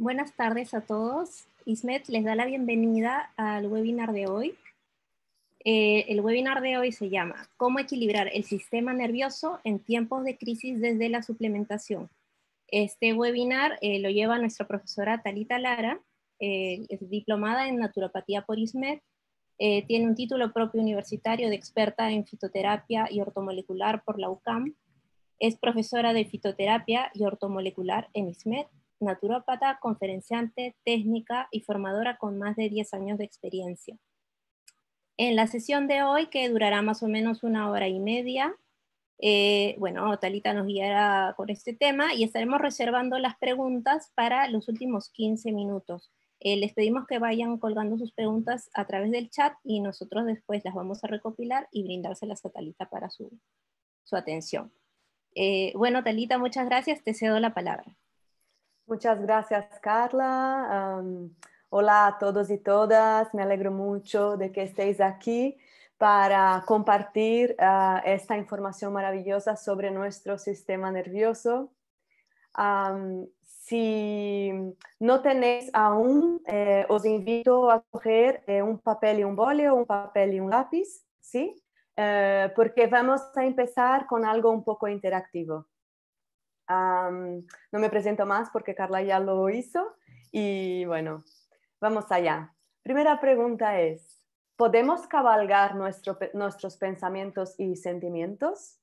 Buenas tardes a todos. Ismet les da la bienvenida al webinar de hoy. Eh, el webinar de hoy se llama ¿Cómo equilibrar el sistema nervioso en tiempos de crisis desde la suplementación? Este webinar eh, lo lleva nuestra profesora Talita Lara, eh, es diplomada en naturopatía por Ismet. tiene un título propio universitario de experta en fitoterapia y ortomolecular por la UCAM, es profesora de fitoterapia y ortomolecular en Ismet naturópata, conferenciante, técnica y formadora con más de 10 años de experiencia. En la sesión de hoy, que durará más o menos una hora y media, eh, bueno, Talita nos guiará con este tema y estaremos reservando las preguntas para los últimos 15 minutos. Eh, les pedimos que vayan colgando sus preguntas a través del chat y nosotros después las vamos a recopilar y brindárselas a Talita para su, su atención. Eh, bueno, Talita, muchas gracias. Te cedo la palabra. Muchas gracias, Carla. hola a todos y todas. Me alegro mucho de que estéis aquí para compartir ah, esta información maravillosa sobre nuestro sistema nervioso. si no tenéis aún, eh, os invito a coger eh, un papel y un bolio, un papel y un lápiz, ¿sí? Eh, porque vamos a empezar con algo un poco interactivo no me presento más porque Carla ya lo hizo y bueno, vamos allá. Primera pregunta es, ¿podemos cabalgar nuestros pensamientos y sentimientos?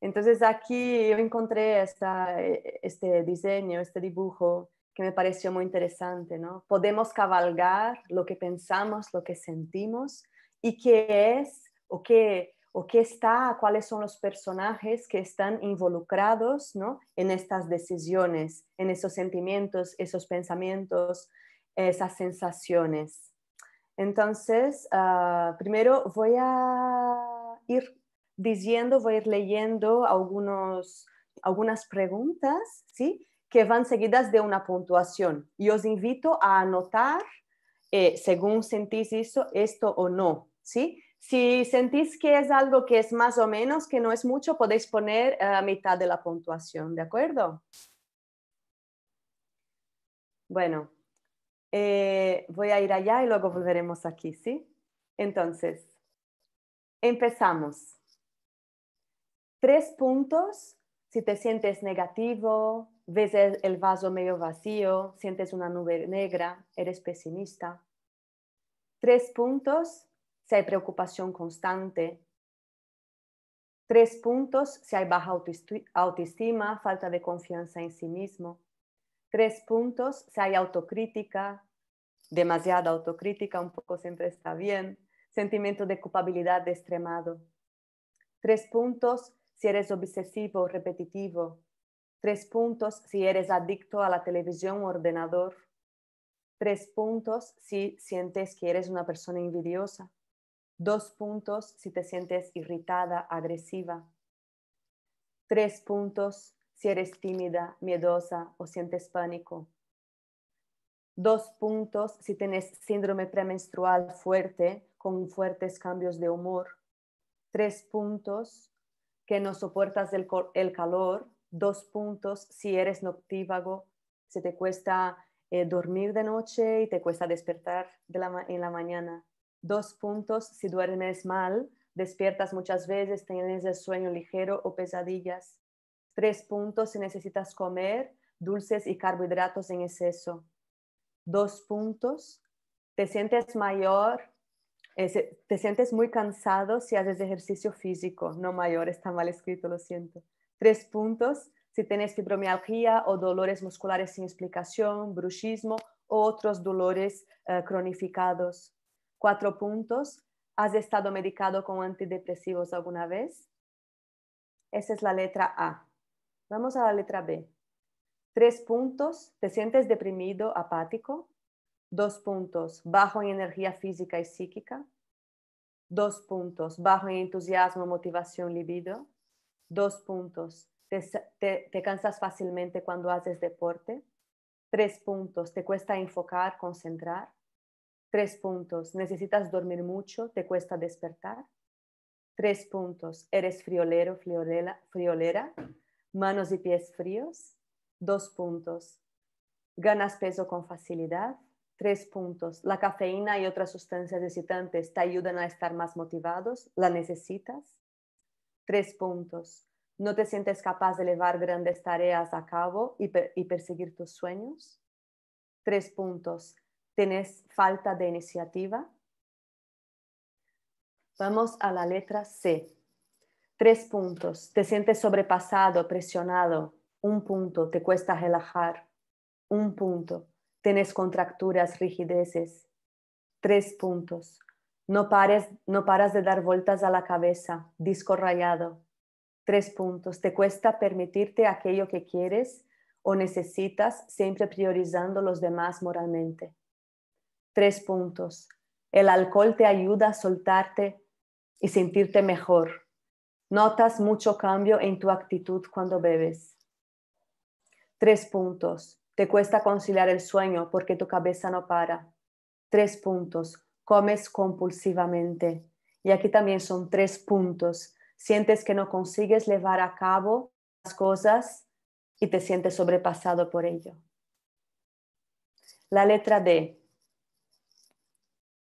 Entonces aquí yo encontré e-, este diseño, este dibujo que me pareció muy interesante, ¿no? Podemos cabalgar lo que pensamos, lo que sentimos y qué es o qué o qué está, cuáles son los personajes que están involucrados ¿no? en estas decisiones, en esos sentimientos, esos pensamientos, esas sensaciones. Entonces, ah, primero voy a ir diciendo, voy a ir leyendo algunos, algunas preguntas, ¿sí? Que van seguidas de una puntuación. Y os invito a anotar, eh, según sentís eso, esto o no, ¿sí? Si sentís que es algo que es más o menos, que no es mucho, podéis poner eh, a mitad de la puntuación, ¿de acuerdo? Bueno, eh, voy a ir allá y luego volveremos aquí, ¿sí? Entonces, empezamos. Tres puntos, si te sientes negativo, ves el vaso medio vacío, sientes una nube negra, eres pesimista. Tres puntos si hay preocupación constante. Tres puntos si hay baja autoestima, falta de confianza en sí mismo. Tres puntos si hay autocrítica, demasiada autocrítica, un poco siempre está bien. Sentimiento de culpabilidad de extremado. Tres puntos si eres obsesivo o repetitivo. Tres puntos si eres adicto a la televisión o ordenador. Tres puntos si sientes que eres una persona envidiosa. Dos puntos si te sientes irritada, agresiva. Tres puntos si eres tímida, miedosa o sientes pánico. Dos puntos si tienes síndrome premenstrual fuerte con fuertes cambios de humor. Tres puntos que no soportas el, calor. Dos puntos si eres noctívago, si te cuesta eh, dormir de noche y te cuesta despertar en la mañana Dos puntos, si duermes mal, despiertas muchas veces, tienes el sueño ligero o pesadillas. Tres puntos, si necesitas comer dulces y carbohidratos en exceso. Dos puntos, te sientes mayor, te sientes muy cansado si haces ejercicio físico, no mayor, está mal escrito, lo siento. Tres puntos, si tienes fibromialgia o dolores musculares sin explicación, bruxismo o otros dolores eh, cronificados. Cuatro puntos. ¿Has estado medicado con antidepresivos alguna vez? Esa es la letra A. Vamos a la letra B. Tres puntos. ¿Te sientes deprimido, apático? Dos puntos. Bajo en energía física y psíquica. Dos puntos. Bajo en entusiasmo, motivación, libido. Dos puntos. Te, cansas fácilmente cuando haces deporte. Tres puntos, te cuesta enfocar, concentrar. Tres puntos. ¿Necesitas dormir mucho? ¿Te cuesta despertar? Tres puntos. ¿Eres friolero, friolera, friolera? ¿Manos y pies fríos? Dos puntos. ¿Ganas peso con facilidad? Tres puntos. ¿La cafeína y otras sustancias excitantes te ayudan a estar más motivados? ¿La necesitas? Tres puntos. ¿No te sientes capaz de llevar grandes tareas a cabo y perseguir tus sueños? Tres puntos tenés falta de iniciativa. Vamos a la letra C. Tres puntos. Te sientes sobrepasado, presionado. Un punto. Te cuesta relajar. Un punto. Tienes contracturas, rigideces. Tres puntos. No, pares, no paras de dar vueltas a la cabeza. Disco rayado. Tres puntos. Te cuesta permitirte aquello que quieres o necesitas, siempre priorizando los demás moralmente. Tres puntos. El alcohol te ayuda a soltarte y sentirte mejor. Notas mucho cambio en tu actitud cuando bebes. Tres puntos. Te cuesta conciliar el sueño porque tu cabeza no para. Tres puntos. Comes compulsivamente. Y aquí también son tres puntos. Sientes que no consigues llevar a cabo las cosas y te sientes sobrepasado por ello. La letra D.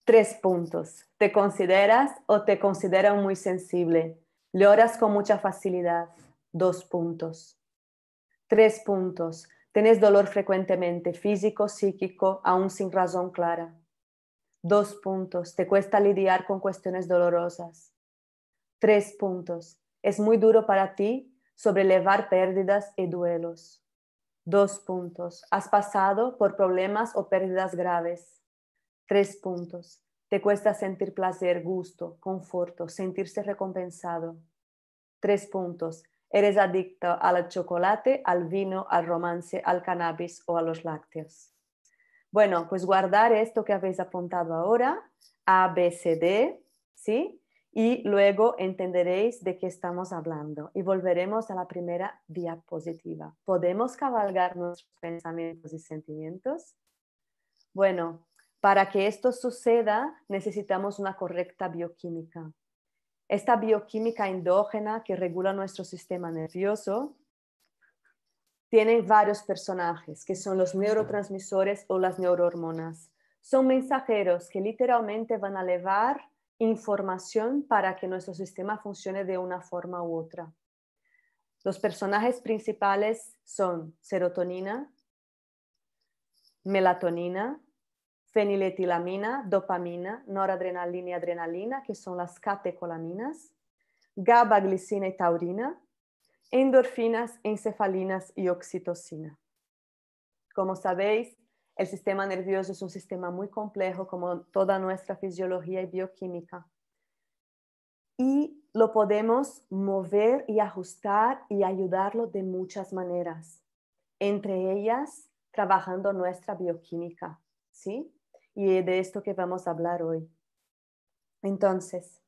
Tres puntos. ¿Te consideras o te consideran muy sensible? Lloras con mucha facilidad. Dos puntos. Tres puntos. ¿Tienes dolor frecuentemente, físico, psíquico, aún sin razón clara. Dos puntos. Te cuesta lidiar con cuestiones dolorosas. Tres puntos. Es muy duro para ti sobrelevar pérdidas y duelos. Dos puntos. Has pasado por problemas o pérdidas graves. Tres puntos. Te cuesta sentir placer, gusto, conforto, sentirse recompensado. Tres puntos. Eres adicto al chocolate, al vino, al romance, al cannabis o a los lácteos. Bueno, pues guardar esto que habéis apuntado ahora, A, B, C, D, ¿sí? Y luego entenderéis de qué estamos hablando. Y volveremos a la primera diapositiva. ¿Podemos cabalgar nuestros pensamientos y sentimientos? Bueno, para que esto suceda, necesitamos una correcta bioquímica. Esta bioquímica endógena que regula nuestro sistema nervioso tiene varios personajes, que son los neurotransmisores o las neurohormonas. Son mensajeros que literalmente van a elevar información para que nuestro sistema funcione de una forma u otra. Los personajes principales son serotonina, melatonina, feniletilamina, dopamina, noradrenalina y adrenalina, que son las catecolaminas, GABA, glicina y taurina, endorfinas, encefalinas y oxitocina. Como sabéis, el sistema nervioso es un sistema muy complejo como toda nuestra fisiología y bioquímica. Y lo podemos mover y ajustar y ayudarlo de muchas maneras, entre ellas trabajando nuestra bioquímica, ¿sí? y de esto que vamos a hablar hoy. Entonces,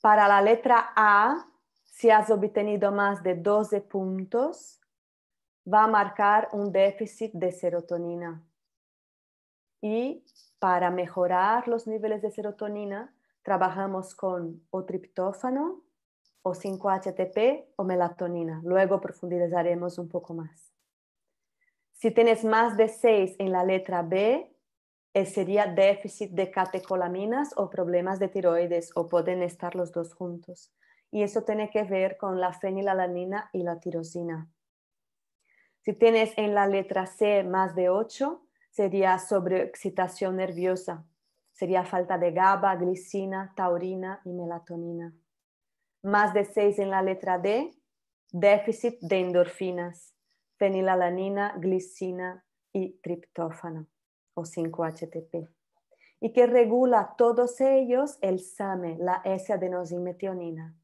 para la letra A, si has obtenido más de 12 puntos, va a marcar un déficit de serotonina. Y para mejorar los niveles de serotonina, trabajamos con o triptófano, o 5-HTP o melatonina. Luego profundizaremos un poco más. Si tienes más de 6 en la letra B, eh, sería déficit de catecolaminas o problemas de tiroides o pueden estar los dos juntos. Y eso tiene que ver con la fenilalanina y la tirosina. Si tienes en la letra C más de 8, sería sobreexcitación nerviosa. Sería falta de GABA, glicina, taurina y melatonina. Más de 6 en la letra D, déficit de endorfinas, fenilalanina, glicina y triptófano o 5-HTP y que regula todos ellos el SAME, la S-adenosinmetionina.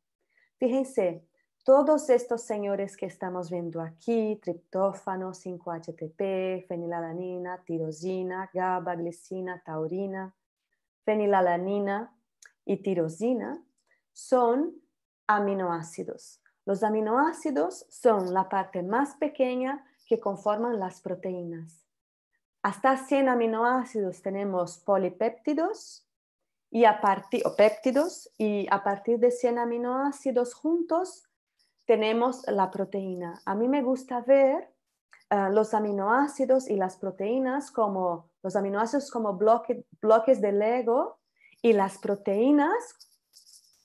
Fíjense, todos estos señores que estamos viendo aquí, triptófano, 5-HTP, fenilalanina, tirosina, GABA, glicina, taurina, fenilalanina y tirosina, son aminoácidos. Los aminoácidos son la parte más pequeña que conforman las proteínas hasta 100 aminoácidos tenemos polipéptidos y a partir, o péptidos, y a partir de 100 aminoácidos juntos tenemos la proteína. A mí me gusta ver eh, los aminoácidos y las proteínas como los aminoácidos como bloques de Lego y las proteínas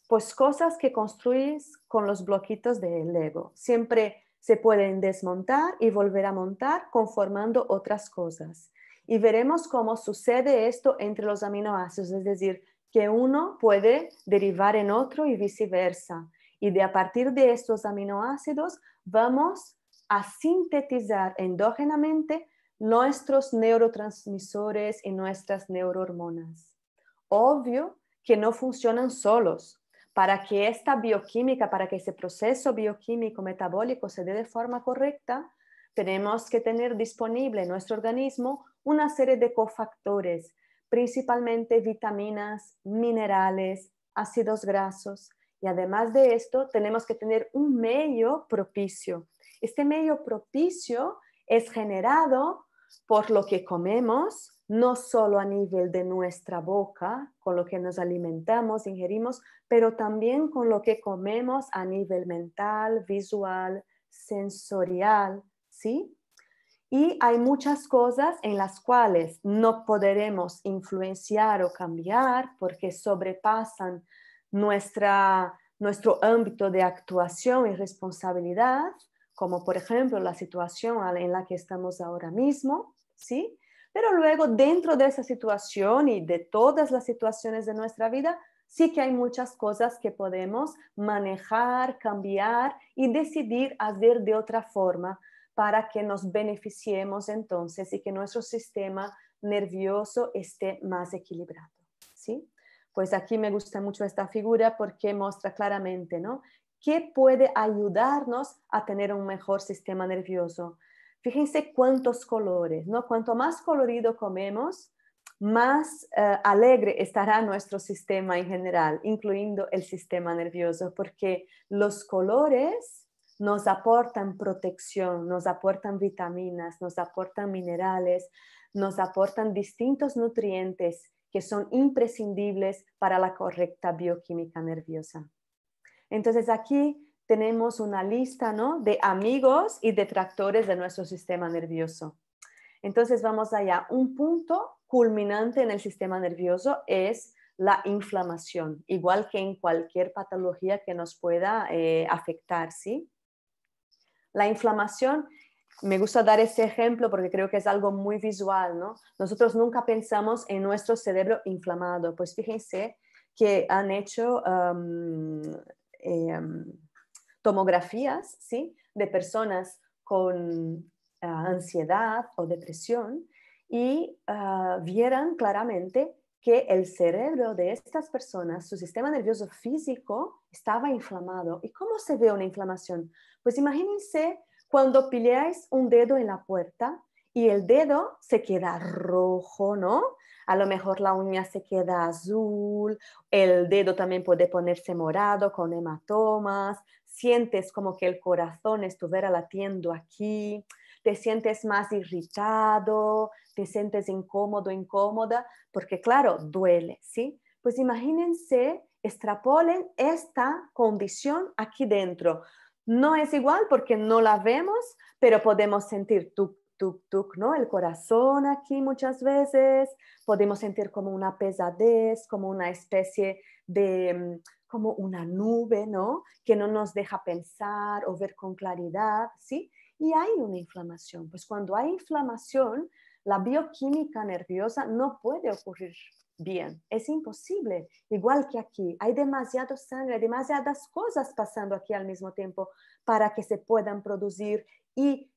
pues cosas que construís con los bloquitos de Lego. Siempre se pueden desmontar y volver a montar conformando otras cosas. Y veremos cómo sucede esto entre los aminoácidos, es decir, que uno puede derivar en otro y viceversa. Y de a partir de estos aminoácidos vamos a sintetizar endógenamente nuestros neurotransmisores y nuestras neurohormonas. Obvio que no funcionan solos. Para que esta bioquímica, para que ese proceso bioquímico metabólico se dé de forma correcta, tenemos que tener disponible en nuestro organismo una serie de cofactores, principalmente vitaminas, minerales, ácidos grasos. Y además de esto, tenemos que tener un medio propicio. Este medio propicio es generado por lo que comemos, no solo a nivel de nuestra boca, con lo que nos alimentamos, ingerimos, pero también con lo que comemos a nivel mental, visual, sensorial, ¿sí? Y hay muchas cosas en las cuales no podremos influenciar o cambiar porque sobrepasan nuestro ámbito de actuación y responsabilidad, como por ejemplo la situación en la que estamos ahora mismo, ¿sí? Pero luego dentro de esa situación y de todas las situaciones de nuestra vida, sí que hay muchas cosas que podemos manejar, cambiar y decidir hacer de otra forma para que nos beneficiemos entonces y que nuestro sistema nervioso esté más equilibrado. ¿sí? Pues aquí me gusta mucho esta figura porque muestra claramente ¿no? qué puede ayudarnos a tener un mejor sistema nervioso. Fíjense cuántos colores, ¿no? Cuanto más colorido comemos, más eh, alegre estará nuestro sistema en general, incluyendo el sistema nervioso, porque los colores nos aportan protección, nos aportan vitaminas, nos aportan minerales, nos aportan distintos nutrientes que son imprescindibles para la correcta bioquímica nerviosa. Entonces aquí tenemos una lista ¿no? de amigos y detractores de nuestro sistema nervioso. Entonces vamos allá. Un punto culminante en el sistema nervioso es la inflamación, igual que en cualquier patología que nos pueda eh, afectar, ¿sí? La inflamación, me gusta dar ese ejemplo porque creo que es algo muy visual, ¿no? Nosotros nunca pensamos en nuestro cerebro inflamado, pues fíjense que han hecho em, tomografías, ¿sí? De personas con ah, ansiedad o depresión y ah, vieran claramente que el cerebro de estas personas, su sistema nervioso físico, estaba inflamado. ¿Y cómo se ve una inflamación? Pues imagínense cuando pilláis un dedo en la puerta y el dedo se queda rojo, ¿no? A lo mejor la uña se queda azul, el dedo también puede ponerse morado con hematomas, sientes como que el corazón estuviera latiendo aquí, te sientes más irritado, te sientes incómodo, incómoda, porque claro, duele, ¿sí? Pues imagínense, extrapolen esta condición aquí dentro. No es igual porque no la vemos, pero podemos sentir tu Tuc, tuc, ¿no? El corazón aquí muchas veces, podemos sentir como una pesadez, como una especie de, mm, como una nube, ¿no? Que no nos deja pensar o ver con claridad, ¿sí? y hay una inflamación. Pues cuando hay inflamación, la bioquímica nerviosa no puede ocurrir bien, es imposible, igual que aquí. Hay demasiada sangre, demasiadas cosas pasando aquí al mismo tiempo para que se puedan producir y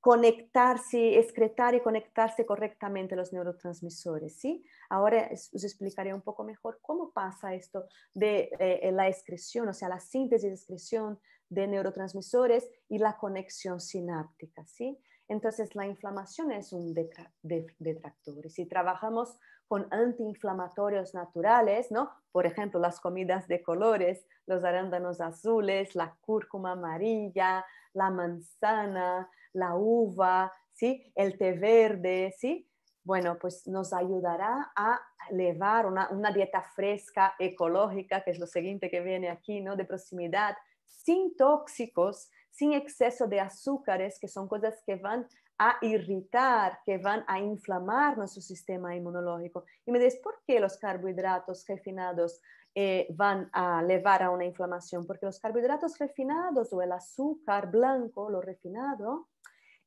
conectarse, excretar y conectarse correctamente los neurotransmisores, ¿sí? Ahora os explicaré un poco mejor cómo pasa esto de eh, eh, la excreción, o sea, la síntesis y excreción de neurotransmisores y la conexión sináptica, ¿sí? Entonces, la inflamación es un detractor. Y si trabajamos con antiinflamatorios naturales, ¿no? Por ejemplo, las comidas de colores, los arándanos azules, la cúrcuma amarilla, la manzana, la uva, ¿sí? El té verde, ¿sí? Bueno, pues nos ayudará a elevar una, una dieta fresca, ecológica, que es lo siguiente que viene aquí, ¿no? De proximidad, sin tóxicos, sin exceso de azúcares, que son cosas que van a irritar, que van a inflamar nuestro sistema inmunológico. Y me dices, ¿por qué los carbohidratos refinados eh, van a llevar a una inflamación? Porque los carbohidratos refinados o el azúcar blanco, lo refinado,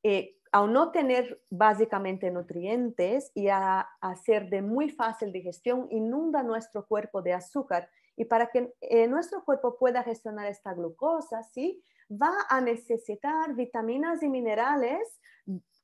eh, al no tener básicamente nutrientes y a, ser de muy fácil digestión, inunda nuestro cuerpo de azúcar. Y para que eh, nuestro cuerpo pueda gestionar esta glucosa, ¿sí? va a necesitar vitaminas y minerales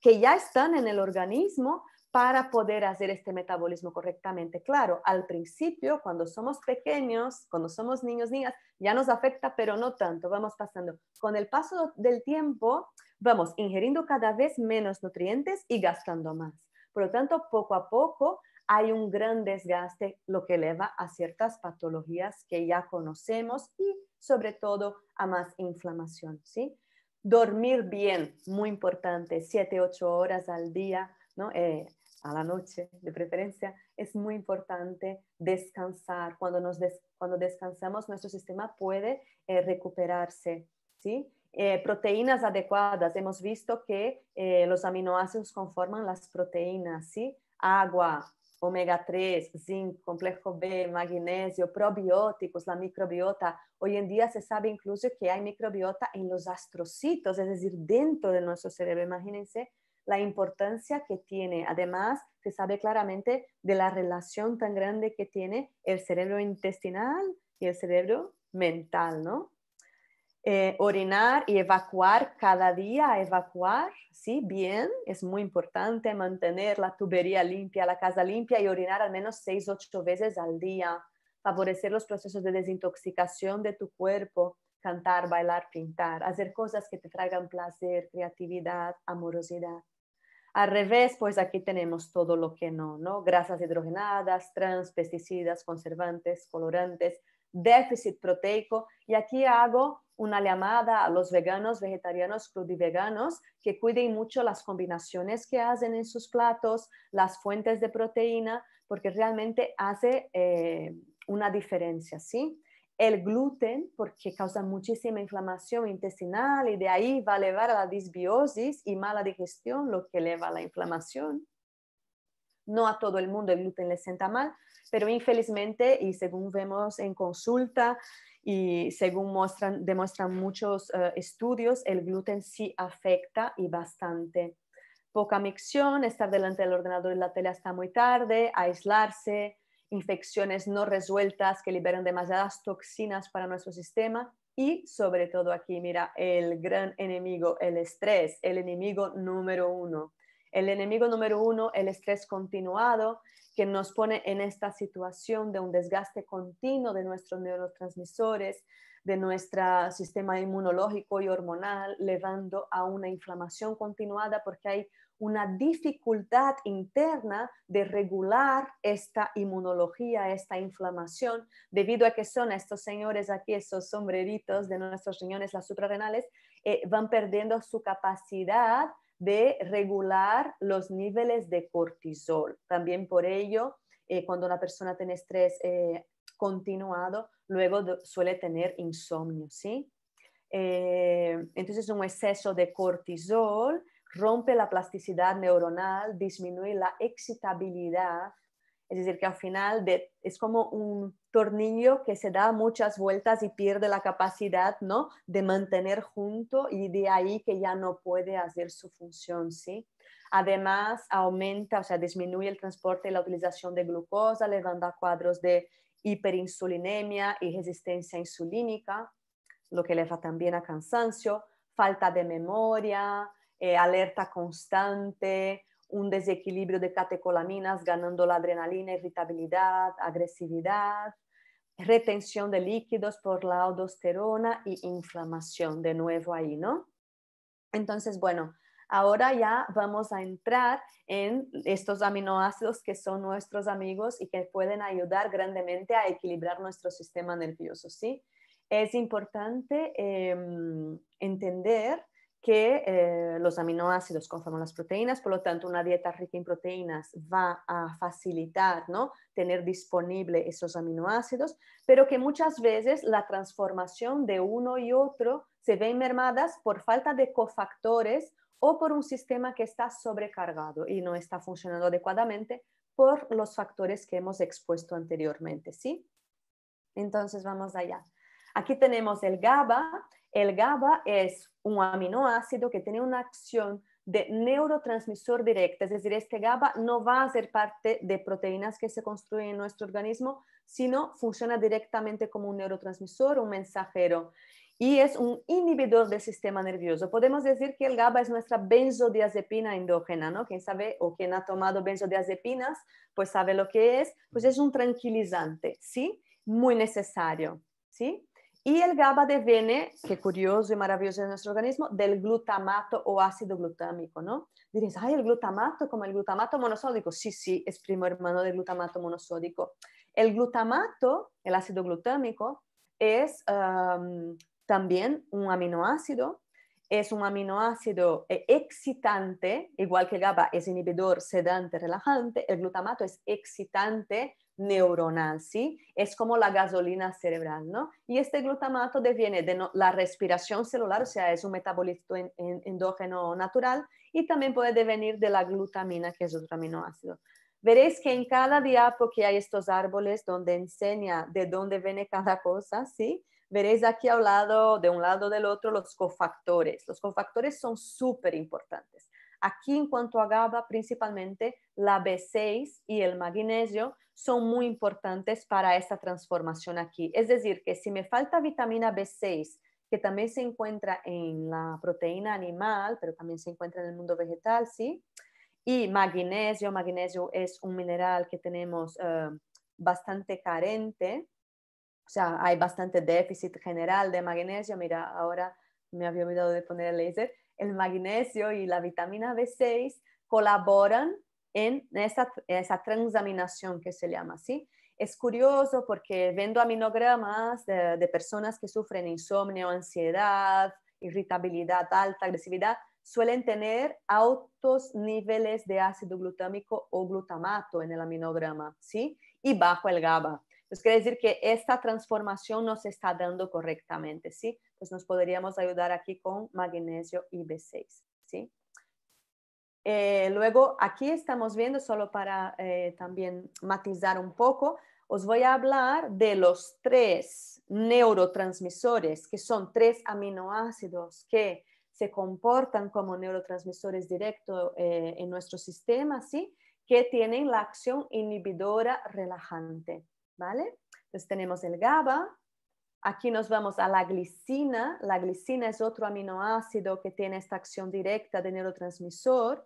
que ya están en el organismo para poder hacer este metabolismo correctamente. Claro, al principio, cuando somos pequeños, cuando somos niños, niñas, ya nos afecta, pero no tanto, vamos pasando. Con el paso del tiempo, vamos ingiriendo cada vez menos nutrientes y gastando más. Por lo tanto, poco a poco hay un gran desgaste, lo que lleva a ciertas patologías que ya conocemos y sobre todo a más inflamación, ¿sí? Dormir bien, muy importante, 7, 8 horas al día, ¿no? Eh, a la noche de preferencia, es muy importante descansar. Cuando, nos cuando descansamos, nuestro sistema puede eh, recuperarse, ¿sí? Eh, proteínas adecuadas. Hemos visto que los aminoácidos conforman las proteínas, ¿sí? Agua, omega 3, zinc, complejo B, magnesio, probióticos, la microbiota. Hoy en día se sabe incluso que hay microbiota en los astrocitos, es decir, dentro de nuestro cerebro. Imagínense la importancia que tiene. Además, se sabe claramente de la relación tan grande que tiene el cerebro intestinal y el cerebro mental, ¿no? Eh, orinar y evacuar cada día, evacuar, sí, bien, es muy importante mantener la tubería limpia, la casa limpia y orinar al menos 6, 8 veces al día, favorecer los procesos de desintoxicación de tu cuerpo, cantar, bailar, pintar, hacer cosas que te traigan placer, creatividad, amorosidad. Al revés, pues aquí tenemos todo lo que no, ¿no? Grasas hidrogenadas, trans, pesticidas, conservantes, colorantes, déficit proteico. Y aquí hago una llamada a los veganos, vegetarianos, crudiveganos, que cuiden mucho las combinaciones que hacen en sus platos, las fuentes de proteína, porque realmente hace eh, una diferencia, ¿sí? El gluten, porque causa muchísima inflamación intestinal y de ahí va a llevar a la disbiosis y mala digestión, lo que eleva la inflamación. No a todo el mundo el gluten le sienta mal, pero infelizmente, y según vemos en consulta y según muestran, demuestran muchos eh, estudios, el gluten sí afecta y bastante. Poca micción, estar delante del ordenador y la tele hasta muy tarde, aislarse, infecciones no resueltas que liberan demasiadas toxinas para nuestro sistema y sobre todo aquí, mira, el gran enemigo, el estrés, el enemigo número uno. El enemigo número uno, el estrés continuado, que nos pone en esta situación de un desgaste continuo de nuestros neurotransmisores, de nuestro sistema inmunológico y hormonal, llevando a una inflamación continuada porque hay una dificultad interna de regular esta inmunología, esta inflamación, debido a que son estos señores aquí, esos sombreritos de nuestros riñones, las suprarrenales, eh, van perdiendo su capacidad de regular los niveles de cortisol. También por ello, eh, cuando una persona tiene estrés eh, continuado, luego suele tener insomnio, ¿sí? Eh, entonces un exceso de cortisol rompe la plasticidad neuronal, disminuye la excitabilidad, es decir, que al final es como un, tornillo que se da muchas vueltas y pierde la capacidad ¿no? de mantener junto y de ahí que ya no puede hacer su función, ¿sí? Además, aumenta, o sea, disminuye el transporte y la utilización de glucosa, levanta cuadros de hiperinsulinemia y resistencia insulínica, lo que le va también a cansancio, falta de memoria, eh, alerta constante, un desequilibrio de catecolaminas ganando la adrenalina, irritabilidad, agresividad, retención de líquidos por la aldosterona y inflamación, de nuevo ahí, ¿no? Entonces, bueno, ahora ya vamos a entrar en estos aminoácidos que son nuestros amigos y que pueden ayudar grandemente a equilibrar nuestro sistema nervioso, ¿sí? Es importante em, entender que eh, los aminoácidos conforman las proteínas, por lo tanto una dieta rica en proteínas va a facilitar tener disponible esos aminoácidos, pero que muchas veces la transformación de uno y otro se ven mermadas por falta de cofactores o por un sistema que está sobrecargado y no está funcionando adecuadamente por los factores que hemos expuesto anteriormente, ¿sí? Entonces vamos allá. Aquí tenemos el GABA, el GABA es un aminoácido que tiene una acción de neurotransmisor directa, es decir, este GABA no va a ser parte de proteínas que se construyen en nuestro organismo, sino funciona directamente como un neurotransmisor, un mensajero, y es un inhibidor del sistema nervioso. Podemos decir que el GABA es nuestra benzodiazepina endógena, ¿no? Quien sabe o quien ha tomado benzodiazepinas, pues sabe lo que es, pues es un tranquilizante, ¿sí? Muy necesario, ¿sí? Y el GABA deviene, qué curioso y maravilloso es nuestro organismo, del glutamato o ácido glutámico, ¿no? Diréis, ay, el glutamato como el glutamato monosódico. Sí, sí, es primo hermano del glutamato monosódico. El glutamato, el ácido glutámico, es también un aminoácido, es un aminoácido eh, excitante, igual que el GABA es inhibidor, sedante, relajante, el glutamato es excitante, neuronal, ¿sí? Es como la gasolina cerebral, ¿no? Y este glutamato deviene de la respiración celular, o sea, es un metabolito endógeno natural y también puede devenir de la glutamina, que es otro aminoácido. Veréis que en cada diapo que hay estos árboles donde enseña de dónde viene cada cosa, ¿sí? Veréis aquí al lado, de un lado del otro, los cofactores. Los cofactores son súper importantes. Aquí en cuanto a GABA, principalmente la B6 y el magnesio son muy importantes para esta transformación aquí. Es decir, que si me falta vitamina B6, que también se encuentra en la proteína animal, pero también se encuentra en el mundo vegetal, ¿sí? Y magnesio, magnesio es un mineral que tenemos eh, bastante carente, o sea, hay bastante déficit general de magnesio. Mira, ahora me había olvidado de poner el láser el magnesio y la vitamina B6 colaboran en esa, transaminación que se llama así. Es curioso porque vendo aminogramas de, personas que sufren insomnio, ansiedad, irritabilidad alta, agresividad, suelen tener altos niveles de ácido glutámico o glutamato en el aminograma, ¿sí? Y bajo el GABA. Entonces quiere decir que esta transformación no se está dando correctamente, ¿sí? pues nos podríamos ayudar aquí con magnesio y B6, ¿sí? Eh, luego, aquí estamos viendo, solo para eh, también matizar un poco, os voy a hablar de los tres neurotransmisores, que son tres aminoácidos que se comportan como neurotransmisores directos eh, en nuestro sistema, ¿sí? que tienen la acción inhibidora relajante. ¿vale? Entonces tenemos el GABA, Aquí nos vamos a la glicina. La glicina es otro aminoácido que tiene esta acción directa de neurotransmisor.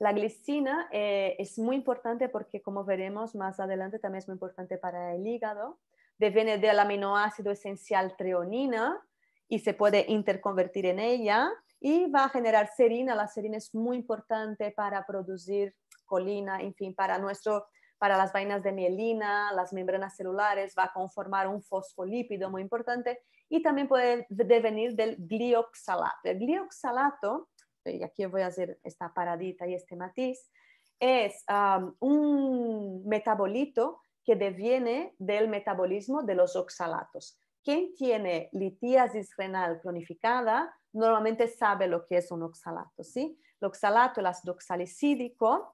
La glicina eh, es muy importante porque, como veremos más adelante, también es muy importante para el hígado. Depende del aminoácido esencial treonina y se puede interconvertir en ella y va a generar serina. La serina es muy importante para producir colina, en fin, para nuestro para las vainas de mielina, las membranas celulares, va a conformar un fosfolípido muy importante y también puede devenir del glioxalato. El glioxalato, y aquí voy a hacer esta paradita y este matiz, es un metabolito que deviene del metabolismo de los oxalatos. Quien tiene litiasis renal cronificada normalmente sabe lo que es un oxalato, ¿sí? El oxalato el ácido oxalicídico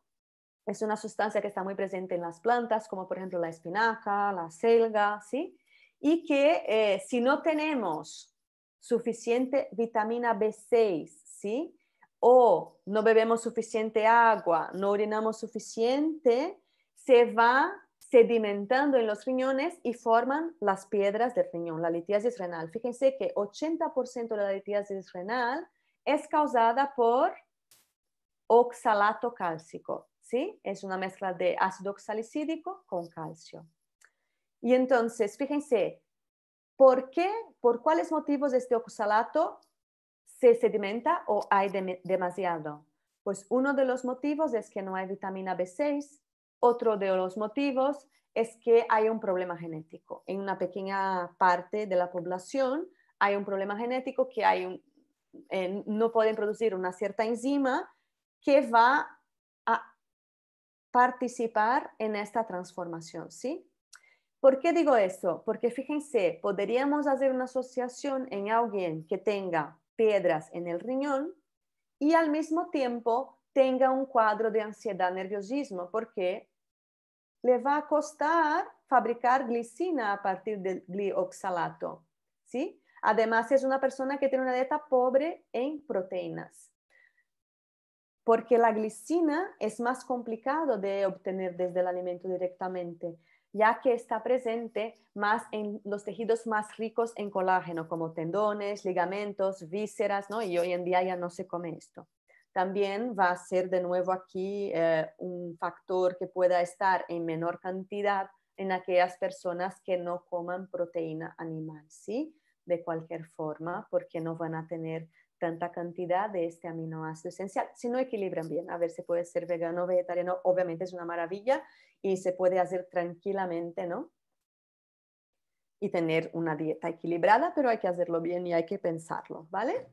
es una sustancia que está muy presente en las plantas, como por ejemplo la espinaca, la selga, ¿sí? Y que eh, si no tenemos suficiente vitamina B6, ¿sí? O no bebemos suficiente agua, no orinamos suficiente, se va sedimentando en los riñones y forman las piedras del riñón, la litiasis renal. Fíjense que 80% de la litiasis renal es causada por oxalato cálcico. ¿sí? Es una mezcla de ácido oxalicídico con calcio. Y entonces, fíjense, ¿por qué, por cuáles motivos este oxalato se sedimenta o hay demasiado? Pues uno de los motivos es que no hay vitamina B6, otro de los motivos es que hay un problema genético. En una pequeña parte de la población hay un problema genético que hay no pueden producir una cierta enzima que va a participar en esta transformación, ¿sí? ¿Por qué digo esto? Porque fíjense, podríamos hacer una asociación en alguien que tenga piedras en el riñón y al mismo tiempo tenga un cuadro de ansiedad, nerviosismo, porque le va a costar fabricar glicina a partir del glioxalato, ¿sí? Además, es una persona que tiene una dieta pobre en proteínas porque la glicina es más complicado de obtener desde el alimento directamente, ya que está presente más en los tejidos más ricos en colágeno, como tendones, ligamentos, vísceras, ¿no? Y hoy en día ya no se come esto. También va a ser de nuevo aquí eh, un factor que pueda estar en menor cantidad en aquellas personas que no coman proteína animal, ¿sí? De cualquier forma, porque no van a tener tanta cantidad de este aminoácido esencial. Si no equilibran bien, a ver, si puede ser vegano o vegetariano, obviamente es una maravilla y se puede hacer tranquilamente, ¿no? Y tener una dieta equilibrada, pero hay que hacerlo bien y hay que pensarlo, ¿vale?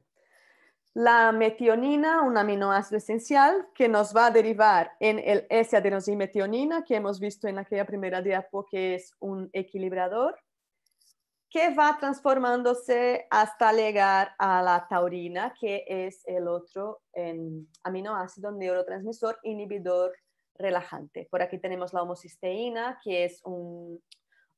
La metionina, un aminoácido esencial que nos va a derivar en el s metionina que hemos visto en aquella primera diapo que es un equilibrador que va transformándose hasta llegar a la taurina, que es el otro aminoácido neurotransmisor inhibidor relajante. Por aquí tenemos la homocisteína, que es un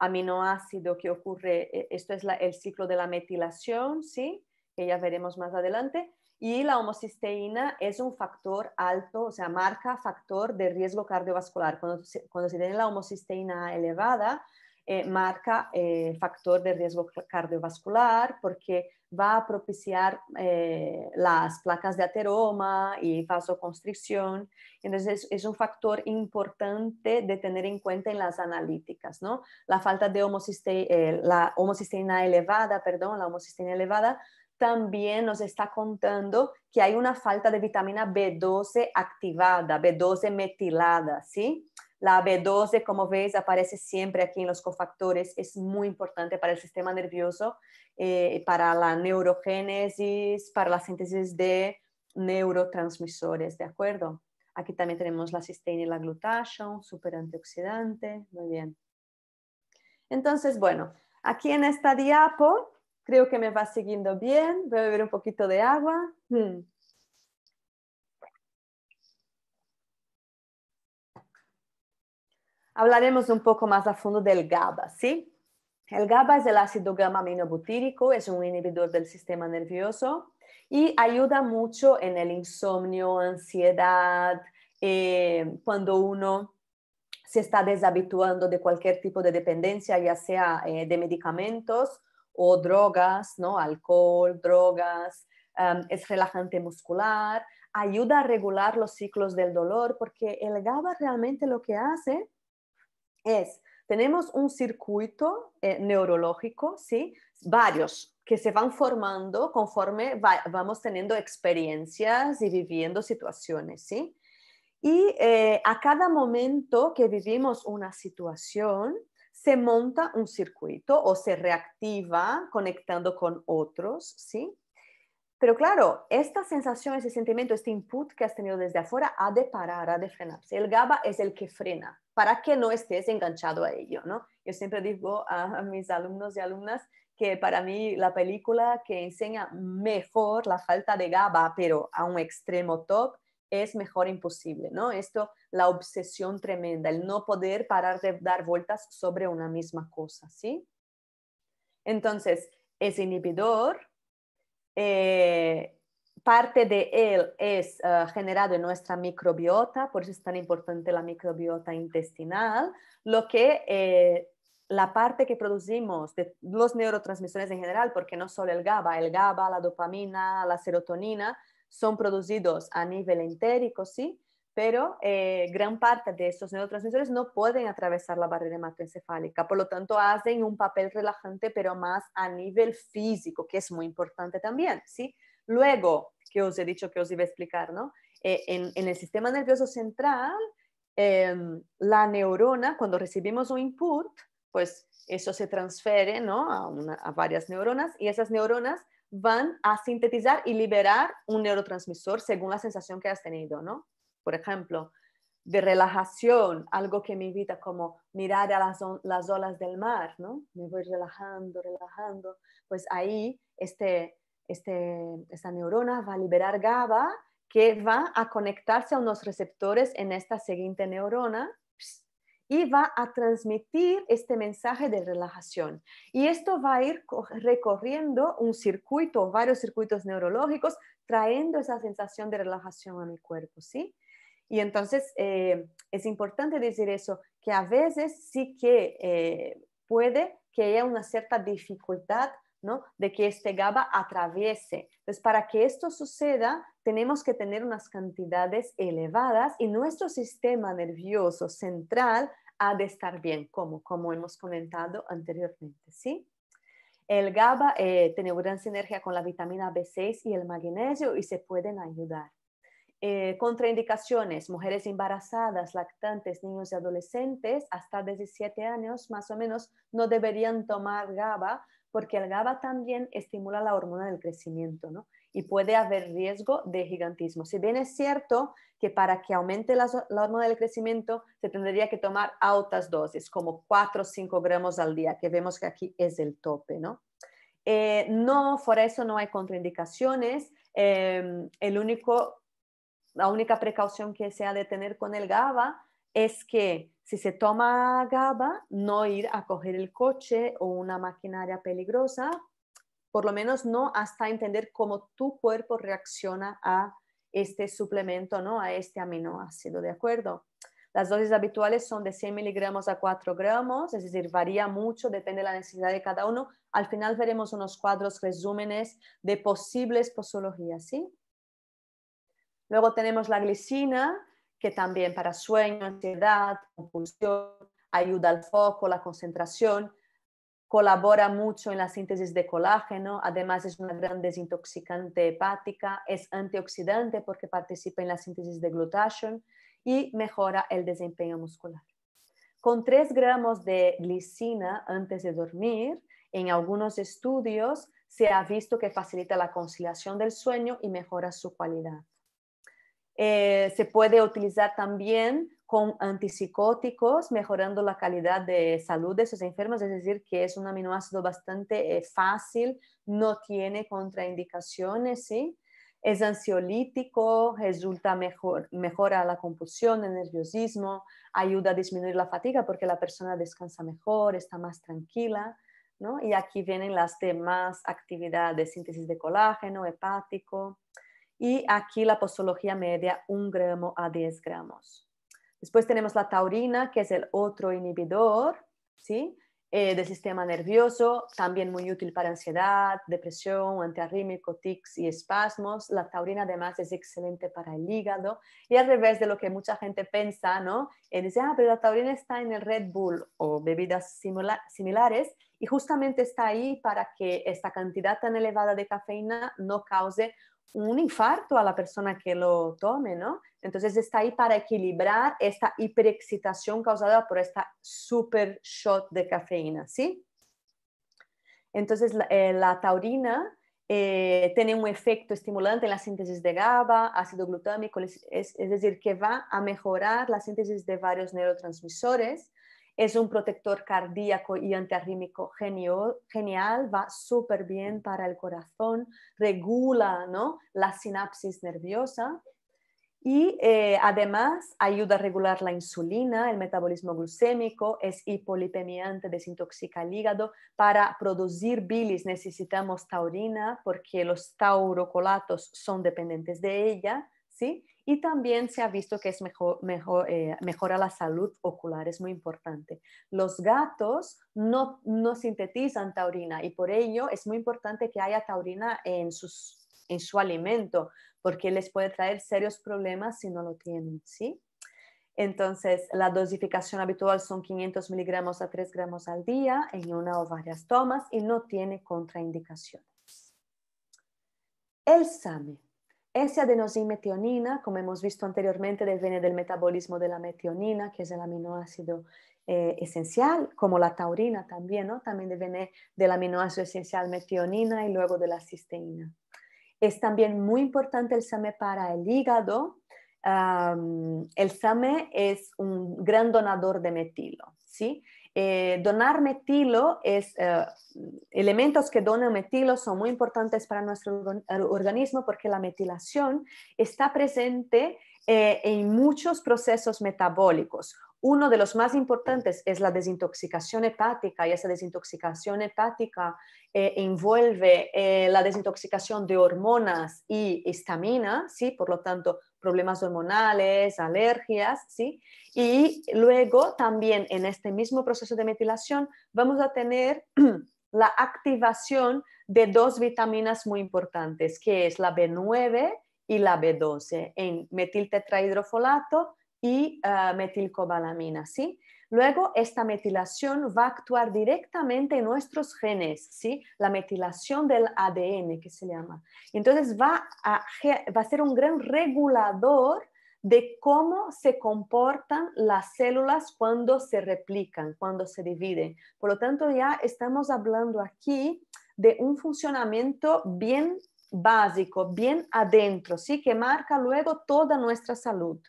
aminoácido que ocurre, eh, esto es el ciclo de la metilación, ¿sí? que ya veremos más adelante, y la homocisteína es un factor alto, o sea, marca factor de riesgo cardiovascular. Cuando cuando se tiene la homocisteína elevada, eh, marca eh, factor de riesgo cardiovascular porque va a propiciar eh, las placas de ateroma y vasoconstricción. Entonces es, un factor importante de tener en cuenta en las analíticas, ¿no? La falta de homocisteína, la homocisteína elevada, perdón, la homocisteína elevada también nos está contando que hay una falta de vitamina B12 activada, B12 metilada, ¿sí? La B12, como veis, aparece siempre aquí en los cofactores, es muy importante para el sistema nervioso, eh, para la neurogénesis, para la síntesis de neurotransmisores, ¿de acuerdo? Aquí también tenemos la cisteína y la glutatión, super antioxidante, muy bien. Entonces, bueno, aquí en esta diapo, creo que me va siguiendo bien, voy a beber un poquito de agua. Hmm. Hablaremos un poco más a fondo del GABA, ¿sí? El GABA es el ácido gamma aminobutírico, es un inhibidor del sistema nervioso y ayuda mucho en el insomnio, ansiedad, eh, cuando uno se está deshabituando de cualquier tipo de dependencia, ya sea eh, de medicamentos o drogas, ¿no? Alcohol, drogas, um, es relajante muscular, ayuda a regular los ciclos del dolor, porque el GABA realmente lo que hace tenemos un circuito eh, neurológico, ¿sí? Varios que se van formando conforme vamos teniendo experiencias y viviendo situaciones, ¿sí? Y eh, a cada momento que vivimos una situación, se monta un circuito o se reactiva conectando con otros, ¿sí? Pero claro, esta sensación, ese sentimiento, este input que has tenido desde afuera ha de parar, ha de frenarse. El GABA es el que frena para que no estés enganchado a ello, ¿no? Yo siempre digo a, mis alumnos y alumnas que para mí la película que enseña mejor la falta de GABA, pero a un extremo top, es mejor imposible, ¿no? Esto, la obsesión tremenda, el no poder parar de dar vueltas sobre una misma cosa, ¿sí? Entonces, es inhibidor eh, parte de él es eh, generado en nuestra microbiota, por eso es tan importante la microbiota intestinal, lo que eh, la parte que producimos de los neurotransmisores en general, porque no solo el GABA, el GABA, la dopamina, la serotonina, son producidos a nivel entérico, ¿sí? pero eh, gran parte de estos neurotransmisores no pueden atravesar la barrera hematoencefálica, por lo tanto hacen un papel relajante, pero más a nivel físico, que es muy importante también, ¿sí? Luego, que os he dicho que os iba a explicar, ¿no? Eh, en, el sistema nervioso central, em, la neurona, cuando recibimos un input, pues eso se transfiere, A, a varias neuronas y esas neuronas van a sintetizar y liberar un neurotransmisor según la sensación que has tenido, ¿no? por ejemplo, de relajación, algo que me invita como mirar a las, olas del mar, ¿no? Me voy relajando, relajando, pues ahí este, este, esta neurona va a liberar GABA que va a conectarse a unos receptores en esta siguiente neurona y va a transmitir este mensaje de relajación. Y esto va a ir recorriendo un circuito, varios circuitos neurológicos, trayendo esa sensación de relajación a mi cuerpo, ¿sí? Y entonces eh, es importante decir eso, que a veces sí que eh, puede que haya una cierta dificultad ¿no? de que este GABA atraviese. Entonces, para que esto suceda, tenemos que tener unas cantidades elevadas y nuestro sistema nervioso central ha de estar bien, como, como hemos comentado anteriormente. ¿sí? El GABA eh, tiene gran sinergia con la vitamina B6 y el magnesio y se pueden ayudar. Eh, contraindicaciones, mujeres embarazadas, lactantes, niños y adolescentes hasta 17 años más o menos no deberían tomar GABA porque el GABA también estimula la hormona del crecimiento y puede haber riesgo de gigantismo. Si bien es cierto que para que aumente la, hormona del crecimiento se tendría que tomar altas dosis, como 4 o 5 gramos al día, que vemos que aquí es el tope. No, eh, no por eso no hay contraindicaciones. Em, el único la única precaución que se ha de tener con el GABA es que si se toma GABA, no ir a coger el coche o una maquinaria peligrosa, por lo menos no hasta entender cómo tu cuerpo reacciona a este suplemento, ¿no? a este aminoácido, ¿de acuerdo? Las dosis habituales son de 100 miligramos a 4 gramos, es decir, varía mucho, depende de la necesidad de cada uno. Al final veremos unos cuadros resúmenes de posibles posologías, ¿sí? Luego tenemos la glicina, que también para sueño, ansiedad, compulsión, ayuda al foco, la concentración, colabora mucho en la síntesis de colágeno, además es una gran desintoxicante hepática, es antioxidante porque participa en la síntesis de glutation y mejora el desempeño muscular. Con 3 gramos de glicina antes de dormir, en algunos estudios se ha visto que facilita la conciliación del sueño y mejora su calidad. Eh, se puede utilizar también con antipsicóticos, mejorando la calidad de salud de esos enfermos, es decir, que es un aminoácido bastante eh, fácil, no tiene contraindicaciones, ¿sí? Es ansiolítico, resulta mejor, mejora la compulsión, el nerviosismo, ayuda a disminuir la fatiga porque la persona descansa mejor, está más tranquila, ¿no? Y aquí vienen las demás actividades, síntesis de colágeno, hepático, y aquí la posología media un gramo a 10 gramos. Después tenemos la taurina, que es el otro inhibidor ¿sí? Eh, del sistema nervioso, también muy útil para ansiedad, depresión, antiarrímico, tics y espasmos. La taurina además es excelente para el hígado y al revés de lo que mucha gente piensa, ¿no? Eh, dice, ah, pero la taurina está en el Red Bull o bebidas similares y justamente está ahí para que esta cantidad tan elevada de cafeína no cause un infarto a la persona que lo tome, ¿no? Entonces está ahí para equilibrar esta hiperexcitación causada por esta super shot de cafeína, ¿sí? Entonces la eh, taurina eh, tiene un efecto estimulante en la síntesis de GABA, ácido glutámico, es, decir, que va a mejorar la síntesis de varios neurotransmisores es un protector cardíaco y antiarrítmico genial, va súper bien mm. para el corazón, regula la sinapsis nerviosa y eh, además ayuda a regular la insulina, el metabolismo glucémico, es hipolipemiante, desintoxica el hígado. Para producir bilis necesitamos taurina porque los taurocolatos son dependientes de ella, ¿sí? Y también se ha visto que es mejor, mejor eh, mejora la salud ocular, es muy importante. Los gatos no, no sintetizan taurina y por ello es muy importante que haya taurina en, sus, en su alimento, porque les puede traer serios problemas si no lo tienen, ¿sí? Entonces, la dosificación habitual son 500 miligramos a 3 gramos al día en una o varias tomas y no tiene contraindicaciones. El SAME esa metionina, como hemos visto anteriormente, viene del metabolismo de la metionina, que es el aminoácido eh, esencial, como la taurina también, ¿no? También viene del aminoácido esencial metionina y luego de la cisteína. Es también muy importante el SAME para el hígado. el SAME es un gran donador de metilo, ¿sí? Eh, donar metilo es, eh, elementos que donan metilo son muy importantes para nuestro organismo porque la metilación está presente eh, en muchos procesos metabólicos. Uno de los más importantes es la desintoxicación hepática y esa desintoxicación hepática envuelve la desintoxicación de hormonas y histamina, ¿sí? por lo tanto, problemas hormonales, alergias, ¿sí? Y luego también en este mismo proceso de metilación vamos a tener la activación de dos vitaminas muy importantes, que es la B9 y la B12 en metiltetrahidrofolato y ah, metilcobalamina, ¿sí? Luego, esta metilación va a actuar directamente en nuestros genes, ¿sí? La metilación del ADN, que se llama. Entonces, va a, ser un gran regulador de cómo se comportan las células cuando se replican, cuando se dividen. Por lo tanto, ya estamos hablando aquí de un funcionamiento bien básico, bien adentro, ¿sí? que marca luego toda nuestra salud.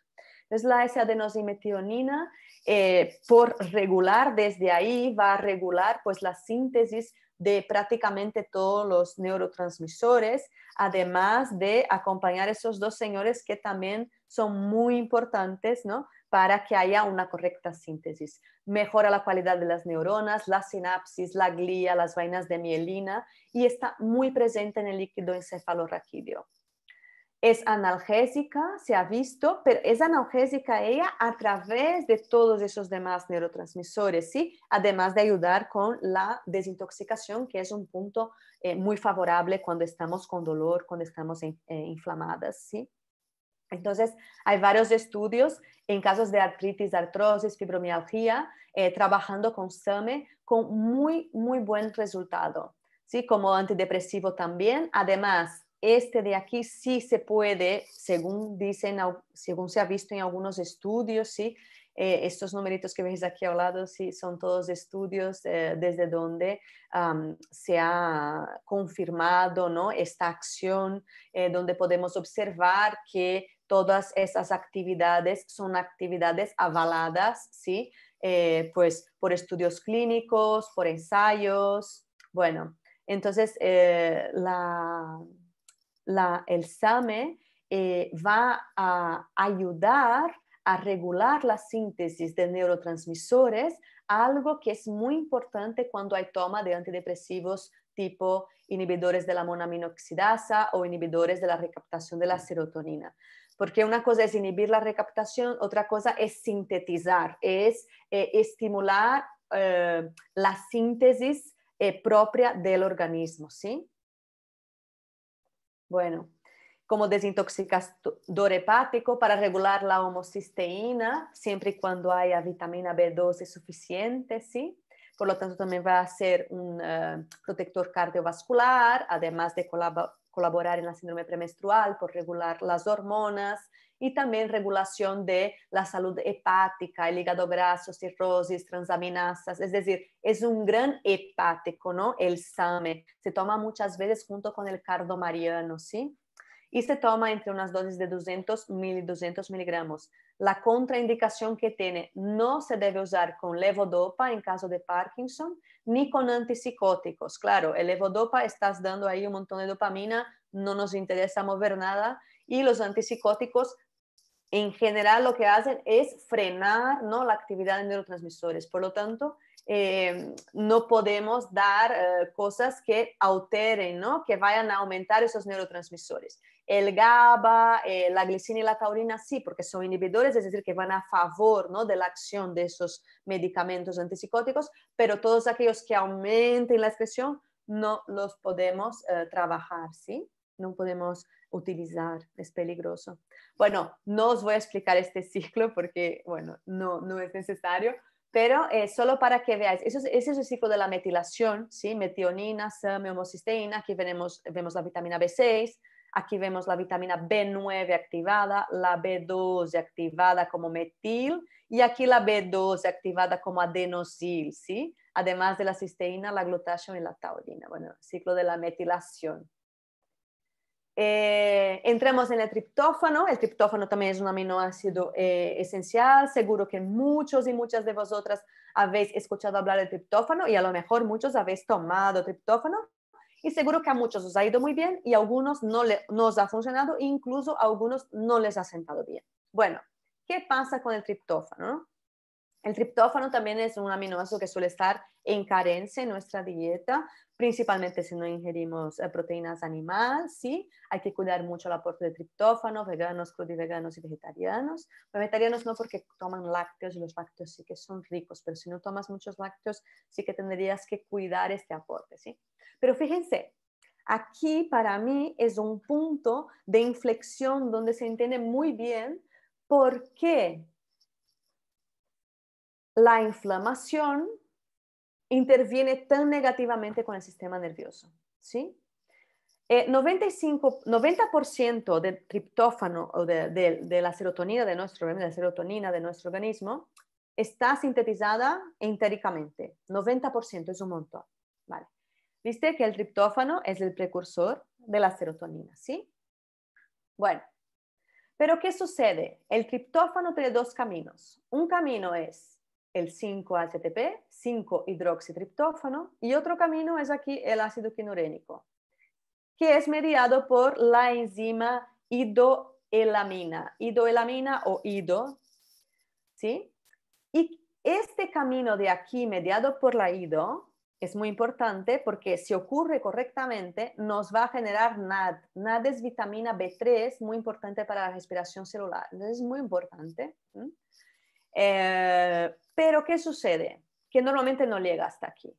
Es la s adenosimetionina eh, por regular desde ahí va a regular pues la síntesis de prácticamente todos los neurotransmisores, además de acompañar esos dos señores que también son muy importantes, ¿no? Para que haya una correcta síntesis. Mejora la calidad de las neuronas, la sinapsis, la glía, las vainas de mielina y está muy presente en el líquido encefalorraquídeo es analgésica, se ha visto, pero es analgésica ella a través de todos esos demás neurotransmisores, ¿sí? Además de ayudar con la desintoxicación, que es un punto eh, muy favorable cuando estamos con dolor, cuando estamos eh, inflamadas, ¿sí? Entonces, hay varios estudios en casos de artritis, artrosis, fibromialgia, eh, trabajando con SAME con muy, muy buen resultado, ¿sí? Como antidepresivo también, además este de aquí sí se puede, según dicen, según se ha visto en algunos estudios, sí, eh, estos numeritos que veis aquí al lado, sí, son todos estudios eh, desde donde se ha confirmado ¿no? esta acción, eh, donde podemos observar que todas esas actividades son actividades avaladas, ¿sí? pues por estudios clínicos, por ensayos, bueno, entonces la el SAME eh, va a ayudar a regular la síntesis de neurotransmisores, algo que es muy importante cuando hay toma de antidepresivos tipo inhibidores de la monaminoxidasa o inhibidores de la recaptación de la serotonina. Porque una cosa es inhibir la recaptación, otra cosa es sintetizar, es eh, estimular eh, la síntesis propia del organismo, ¿sí? Bueno, como desintoxicador hepático para regular la homocisteína, siempre y cuando haya vitamina B12 suficiente, ¿sí? Por lo tanto, también va a ser un eh, protector cardiovascular, además de colaborar en la síndrome premenstrual por regular las hormonas y también regulación de la salud hepática, el hígado graso, cirrosis, transaminasas, es decir, es un gran hepático, ¿no? El SAME se toma muchas veces junto con el cardomariano, ¿sí? Y se toma entre unas dosis de 200 mil 200 miligramos. La contraindicación que tiene no se debe usar con levodopa en caso de Parkinson ni con antipsicóticos. Claro, el levodopa estás dando ahí un montón de dopamina, no nos interesa mover nada y los antipsicóticos en general lo que hacen es frenar ¿no? la actividad de neurotransmisores. Por lo tanto, eh, no podemos dar eh, cosas que alteren, ¿no? que vayan a aumentar esos neurotransmisores. El GABA, eh, la glicina y la taurina sí, porque son inhibidores, es decir, que van a favor de la acción de esos medicamentos antipsicóticos, pero todos aquellos que aumenten la expresión no los podemos trabajar, ¿sí? No podemos utilizar, es peligroso. Bueno, no os voy a explicar este ciclo porque, bueno, no, no es necesario, pero eh, solo para que veáis, eso, ese es el ciclo de la metilación, ¿sí? metionina, homocisteína, aquí vemos, vemos la vitamina B6, aquí vemos la vitamina B9 activada, la B12 activada como metil y aquí la B12 activada como adenosil, ¿sí? además de la cisteína, la glutatión y la taurina, bueno, ciclo de la metilación. Eh, entremos en el triptófano, el triptófano también es un aminoácido eh, esencial, seguro que muchos y muchas de vosotras habéis escuchado hablar del triptófano y a lo mejor muchos habéis tomado triptófano y seguro que a muchos os ha ido muy bien y a algunos no, le, no os ha funcionado, incluso a algunos no les ha sentado bien. Bueno, ¿qué pasa con el triptófano? El triptófano también es un aminoácido que suele estar en en nuestra dieta, principalmente si no ingerimos eh, proteínas animales, ¿sí? Hay que cuidar mucho el aporte de triptófano, veganos, crudiveganos y vegetarianos. Vegetarianos no porque toman lácteos y los lácteos sí que son ricos, pero si no tomas muchos lácteos sí que tendrías que cuidar este aporte, ¿sí? Pero fíjense, aquí para mí es un punto de inflexión donde se entiende muy bien por qué la inflamación interviene tan negativamente con el sistema nervioso. ¿sí? 90% eh, del triptófano o de, la serotonina de nuestro, serotonina de nuestro organismo está sintetizada entéricamente. 90% es un montón. Vale. Viste que el triptófano es el precursor de la serotonina, ¿sí? Bueno, pero ¿qué sucede? El triptófano tiene dos caminos. Un camino es el 5-HTP, 5-hidroxitriptófano, y otro camino es aquí el ácido quinurénico, que es mediado por la enzima idoelamina, idoelamina o ido, ¿sí? Y este camino de aquí, mediado por la ido, es muy importante porque si ocurre correctamente, nos va a generar NAD. NAD es vitamina B3, muy importante para la respiración celular, entonces es muy importante. Eh, pero ¿qué sucede? Que normalmente no llega hasta aquí,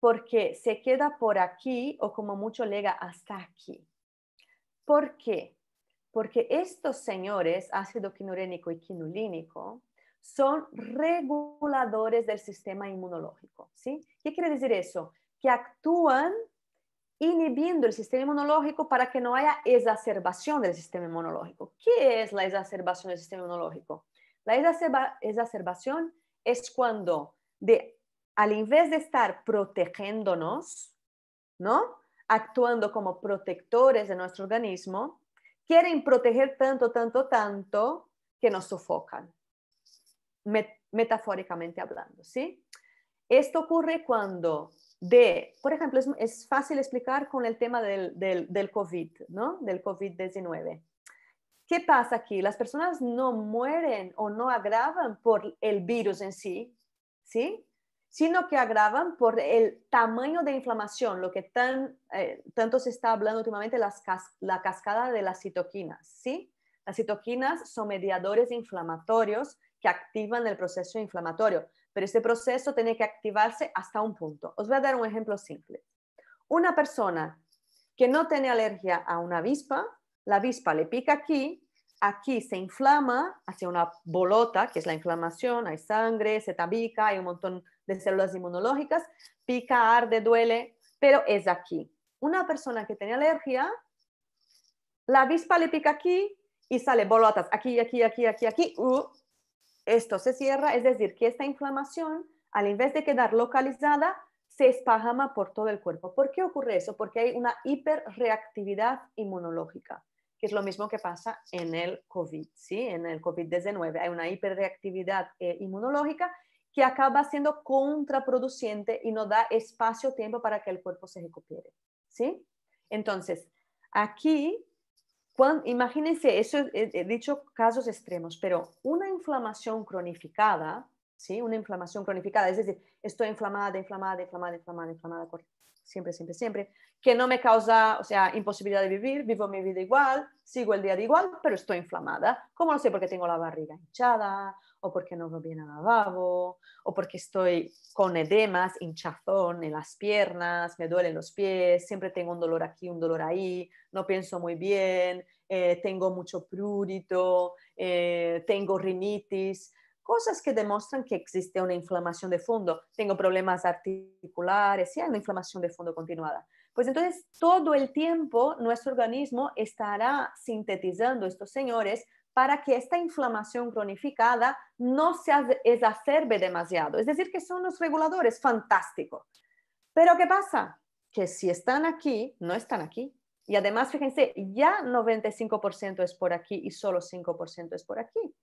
porque se queda por aquí o como mucho llega hasta aquí. ¿Por qué? Porque estos señores, ácido quinurénico y quinulínico, son reguladores del sistema inmunológico. ¿sí? ¿Qué quiere decir eso? Que actúan inhibiendo el sistema inmunológico para que no haya exacerbación del sistema inmunológico. ¿Qué es la exacerbación del sistema inmunológico? La exacerbación es cuando, de, al invés de estar protegiéndonos, ¿no? Actuando como protectores de nuestro organismo, quieren proteger tanto, tanto, tanto que nos sofocan, metafóricamente hablando, ¿sí? Esto ocurre cuando de, por ejemplo, es, es fácil explicar con el tema del, del, COVID, ¿no? Del COVID-19. ¿Qué pasa aquí? Las personas no mueren o no agravan por el virus en sí, ¿sí? sino que agravan por el tamaño de inflamación, lo que tan, eh, tanto se está hablando últimamente, la cascada de las citoquinas. ¿sí? Las citoquinas son mediadores inflamatorios que activan el proceso inflamatorio, pero este proceso tiene que activarse hasta un punto. Os voy a dar un ejemplo simple. Una persona que no tiene alergia a una avispa la avispa le pica aquí, aquí se inflama, hacia una bolota, que es la inflamación, hay sangre, se tabica, hay un montón de células inmunológicas, pica, arde, duele, pero es aquí. Una persona que tiene alergia, la avispa le pica aquí y sale bolotas aquí, aquí, aquí, aquí, aquí. esto se cierra, es decir, que esta inflamación, al invés de quedar localizada, se espajama por todo el cuerpo. ¿Por qué ocurre eso? Porque hay una hiperreactividad inmunológica que es lo mismo que pasa en el COVID, ¿sí? En el COVID-19 hay una hiperreactividad eh, inmunológica que acaba siendo contraproducente y no da espacio-tiempo o para que el cuerpo se recupere, ¿sí? Entonces, aquí, imagínense, eso he, dicho casos extremos, pero una inflamación cronificada, ¿sí? Una inflamación cronificada, es decir, estoy inflamada, inflamada, inflamada, inflamada, inflamada siempre, siempre, siempre, que no me causa, o sea, imposibilidad de vivir, vivo mi vida igual, sigo el día de igual, pero estoy inflamada. ¿Cómo no sé? Porque tengo la barriga hinchada, o porque no veo bien al lavabo, o porque estoy con edemas, hinchazón en las piernas, me duelen los pies, siempre tengo un dolor aquí, un dolor ahí, no pienso muy bien, eh, tengo mucho prurito, eh, tengo rinitis cosas que demuestran que existe una inflamación de fondo. Tengo problemas articulares, si hay una inflamación de fondo continuada. Pues entonces todo el tiempo nuestro organismo estará sintetizando estos señores para que esta inflamación cronificada no se exacerbe demasiado. Es decir, que son los reguladores, fantástico. Pero ¿qué pasa? Que si están aquí, no están aquí. Y además, fíjense, ya 95% es por aquí y solo 5% es por aquí.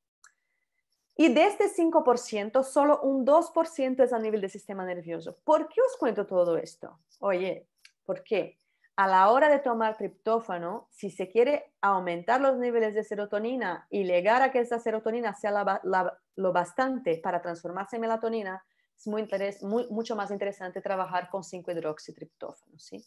Y de este 5%, solo un 2% es a nivel del sistema nervioso. ¿Por qué os cuento todo esto? Oye, ¿por qué? a la hora de tomar triptófano, si se quiere aumentar los niveles de serotonina y llegar a que esa serotonina sea lo bastante para transformarse en melatonina, es muy, mucho más interesante trabajar con 5-hidroxitriptófano, ¿sí?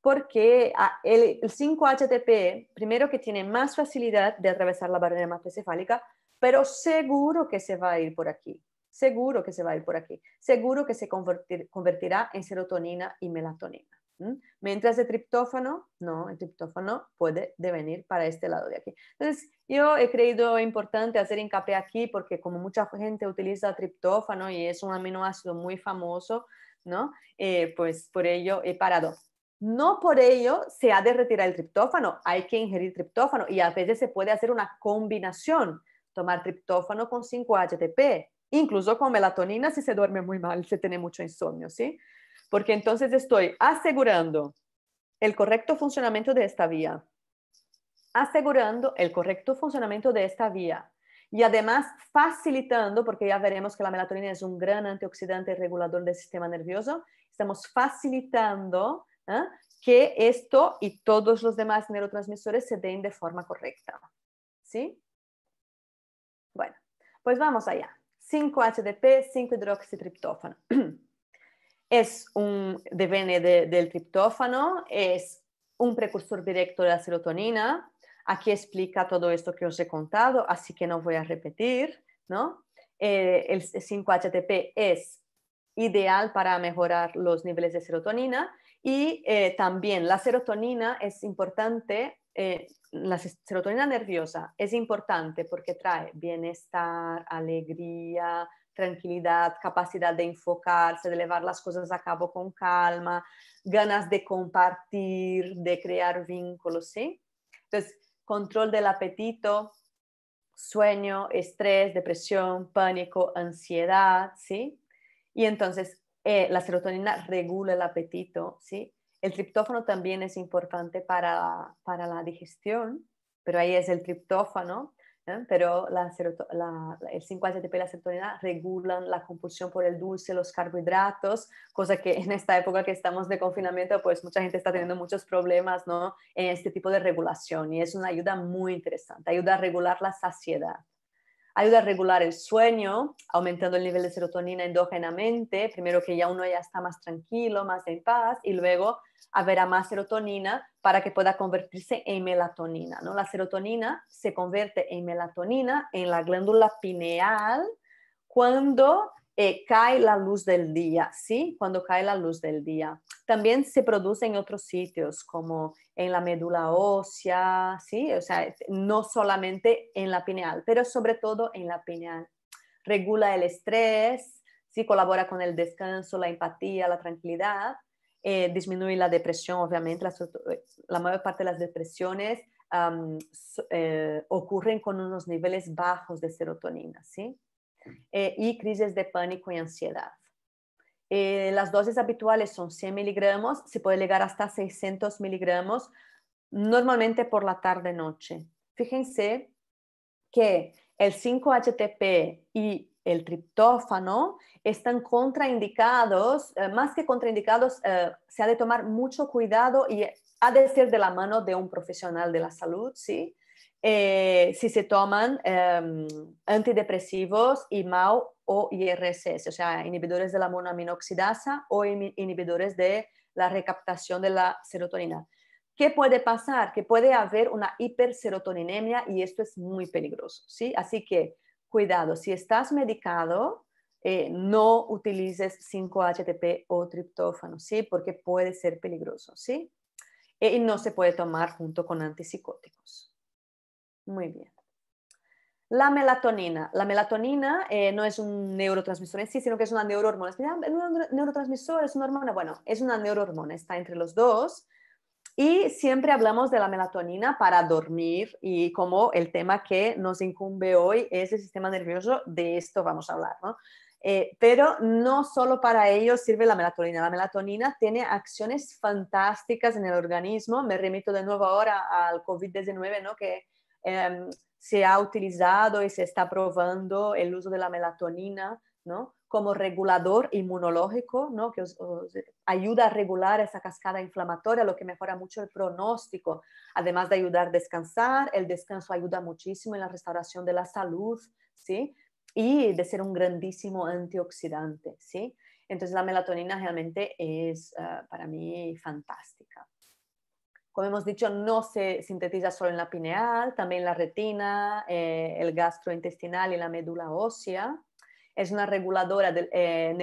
Porque el, el 5-HTP, primero que tiene más facilidad de atravesar la barrera hematoencefálica, pero seguro que se va a ir por aquí, seguro que se va a ir por aquí, seguro que se convertirá en serotonina y melatonina. Mientras el triptófano, no, el triptófano puede devenir para este lado de aquí. Entonces, yo he creído importante hacer hincapié aquí porque como mucha gente utiliza triptófano y es un aminoácido muy famoso, ¿no? Eh, pues por ello he parado. No por ello se ha de retirar el triptófano, hay que ingerir triptófano y a veces se puede hacer una combinación tomar triptófano con 5-HTP, incluso con melatonina si se duerme muy mal, si tiene mucho insomnio, ¿sí? Porque entonces estoy asegurando el correcto funcionamiento de esta vía, asegurando el correcto funcionamiento de esta vía y además facilitando, porque ya veremos que la melatonina es un gran antioxidante regulador del sistema nervioso, estamos facilitando ¿ah? que esto y todos los demás neurotransmisores se den de forma correcta. ¿Sí? Bueno, pues vamos allá. 5 htp 5-hidroxitriptófano. Es un, viene del triptófano, es un precursor directo de la serotonina. Aquí explica todo esto que os he contado, así que no voy a repetir, ¿no? Eh, el 5-HTP es ideal para mejorar los niveles de serotonina y eh, también la serotonina es importante eh, la serotonina nerviosa es importante porque trae bienestar, alegría, tranquilidad, capacidad de enfocarse, de llevar las cosas a cabo con calma, ganas de compartir, de crear vínculos, ¿sí? Entonces, control del apetito, sueño, estrés, depresión, pánico, ansiedad, ¿sí? Y entonces, eh, la serotonina regula el apetito, ¿sí? El triptófano también es importante para, la digestión, pero ahí es el triptófano, ¿eh? pero la la, el 5-HTP y la serotonina regulan la compulsión por el dulce, los carbohidratos, cosa que en esta época que estamos de confinamiento, pues mucha gente está teniendo muchos problemas ¿no? en este tipo de regulación y es una ayuda muy interesante, ayuda a regular la saciedad ayuda a regular el sueño, aumentando el nivel de serotonina endógenamente, primero que ya uno ya está más tranquilo, más en paz, y luego habrá más serotonina para que pueda convertirse en melatonina. ¿no? La serotonina se convierte en melatonina en la glándula pineal cuando eh, cae la luz del día, ¿sí? Cuando cae la luz del día. También se produce en otros sitios, como en la médula ósea, ¿sí? O sea, no solamente en la pineal, pero sobre todo en la pineal. Regula el estrés, ¿sí? Colabora con el descanso, la empatía, la tranquilidad. Eh, disminuye la depresión, obviamente, eh, la, mayor parte de las depresiones ocurren con unos niveles bajos de serotonina, ¿sí? Eh, y crisis de pánico y ansiedad. Eh, las dosis habituales son 100 miligramos, se puede llegar hasta 600 miligramos, normalmente por la tarde-noche. Fíjense que el 5-HTP y el triptófano están contraindicados, eh, más que contraindicados, se ha de tomar mucho cuidado y ha de ser de la mano de un profesional de la salud, ¿sí? Eh, si se toman em, antidepresivos antidepresivos, MAU o IRSS, o sea, inhibidores de la monoaminoxidasa o inhibidores de la recaptación de la serotonina. ¿Qué puede pasar? Que puede haber una hiperserotoninemia y esto es muy peligroso, ¿sí? Así que cuidado, si estás medicado, eh, no utilices 5-HTP o triptófano, ¿sí? Porque puede ser peligroso, ¿sí? E, y no se puede tomar junto con antipsicóticos. Muy bien. La melatonina. La melatonina eh, no es un neurotransmisor en sí, sino que es una neurohormona. Es ah, un neurotransmisor, es una hormona. Bueno, es una neurohormona, está entre los dos. Y siempre hablamos de la melatonina para dormir y como el tema que nos incumbe hoy es el sistema nervioso, de esto vamos a hablar, ¿no? Eh, pero no solo para ello sirve la melatonina. La melatonina tiene acciones fantásticas en el organismo. Me remito de nuevo ahora al COVID-19, ¿no? que Em, se ha utilizado y se está probando el uso de la melatonina, ¿no? como regulador inmunológico, ¿no? que ayuda a regular esa cascada inflamatoria, lo que mejora mucho el pronóstico, además de ayudar a descansar, el descanso ayuda muchísimo en la restauración de la salud, ¿sí? y de ser un grandísimo antioxidante. ¿sí? Entonces la melatonina realmente es eh, para mí fantástica como hemos dicho, no se sintetiza solo en la pineal, también en la retina, eh, el gastrointestinal y la médula ósea. Es una reguladora eh,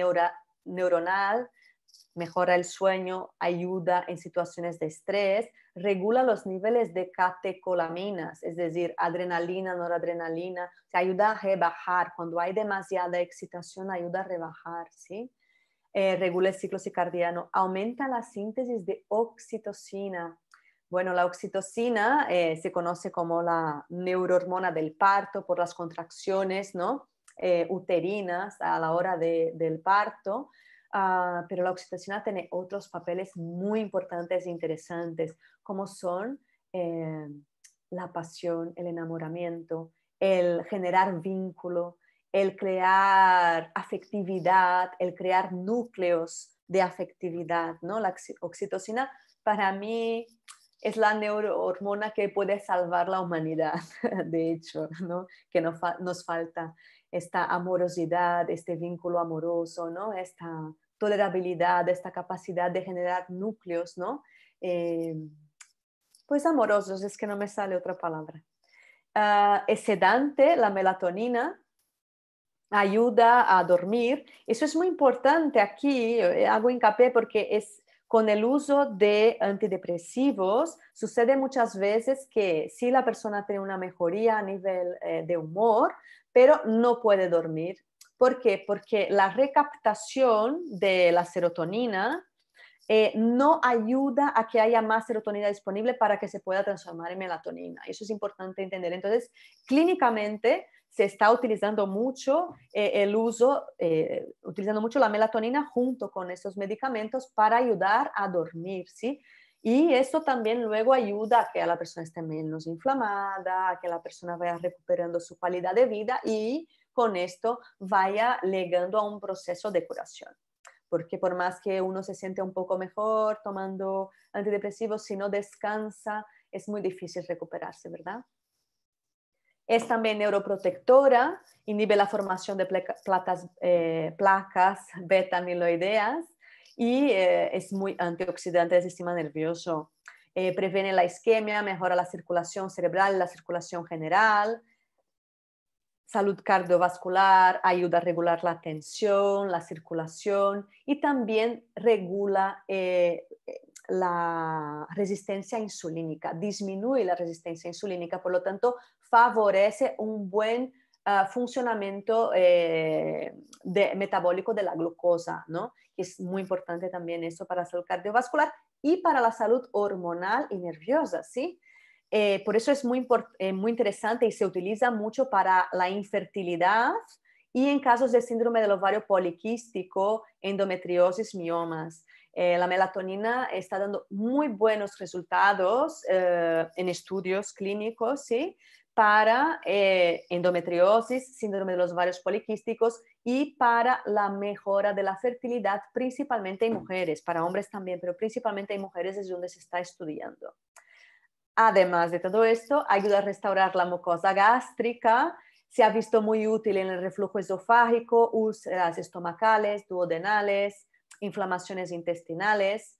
neuronal, mejora el sueño, ayuda en situaciones de estrés, regula los niveles de catecolaminas, es decir, adrenalina, noradrenalina, ayuda a rebajar, cuando hay demasiada excitación ayuda a rebajar, ¿sí? Eh, regula el ciclo circadiano, aumenta la síntesis de oxitocina, bueno, la oxitocina eh, se conoce como la neurohormona del parto por las contracciones eh, uterinas a la hora del parto, ah, pero la oxitocina tiene otros papeles muy importantes e interesantes, como son eh, la pasión, el enamoramiento, el generar vínculo, el crear afectividad, el crear núcleos de afectividad, ¿no? La oxitocina para mí es la neurohormona que puede salvar la humanidad, de hecho, ¿no? que nos falta esta amorosidad, este vínculo amoroso, ¿no? esta tolerabilidad, esta capacidad de generar núcleos, ¿no? Eh, pues amorosos, es que no me sale otra palabra. Ah, es sedante, la melatonina, ayuda a dormir. Eso es muy importante aquí, eh, hago hincapié porque es con el uso de antidepresivos sucede muchas veces que si sí, la persona tiene una mejoría a nivel eh, de humor, pero no puede dormir. ¿Por qué? Porque la recaptación de la serotonina eh, no ayuda a que haya más serotonina disponible para que se pueda transformar en melatonina. Eso es importante entender. Entonces, clínicamente, se está utilizando mucho eh, el uso, eh, utilizando mucho la melatonina junto con esos medicamentos para ayudar a dormir, ¿sí? Y esto también luego ayuda a que la persona esté menos inflamada, a que la persona vaya recuperando su calidad de vida y con esto vaya llegando a un proceso de curación. Porque por más que uno se siente un poco mejor tomando antidepresivos, si no descansa, es muy difícil recuperarse, ¿verdad? Es también neuroprotectora, inhibe la formación de eh, placas beta amiloideas y eh, es muy antioxidante del sistema nervioso. Eh, previene la isquemia, mejora la circulación cerebral, la circulación general, salud cardiovascular, ayuda a regular la tensión, la circulación y también regula la resistencia insulínica, disminuye la resistencia insulínica, por lo tanto favorece un buen ah, funcionamiento eh, metabólico de la glucosa, ¿no? es muy importante también eso para la salud cardiovascular y para la salud hormonal y nerviosa, ¿sí? Eh, por eso es muy, eh, muy interesante y se utiliza mucho para la infertilidad y en casos de síndrome del ovario poliquístico, endometriosis, miomas. Eh, la melatonina está dando muy buenos resultados eh, en estudios clínicos, para eh, endometriosis, síndrome de los ovarios poliquísticos y para la mejora de la fertilidad, principalmente en mm. mujeres, para hombres también, pero principalmente en mujeres es donde se está estudiando. Además de todo esto, ayuda a restaurar la mucosa gástrica, se ha visto muy útil en el reflujo esofágico, úlceras estomacales, duodenales, inflamaciones intestinales,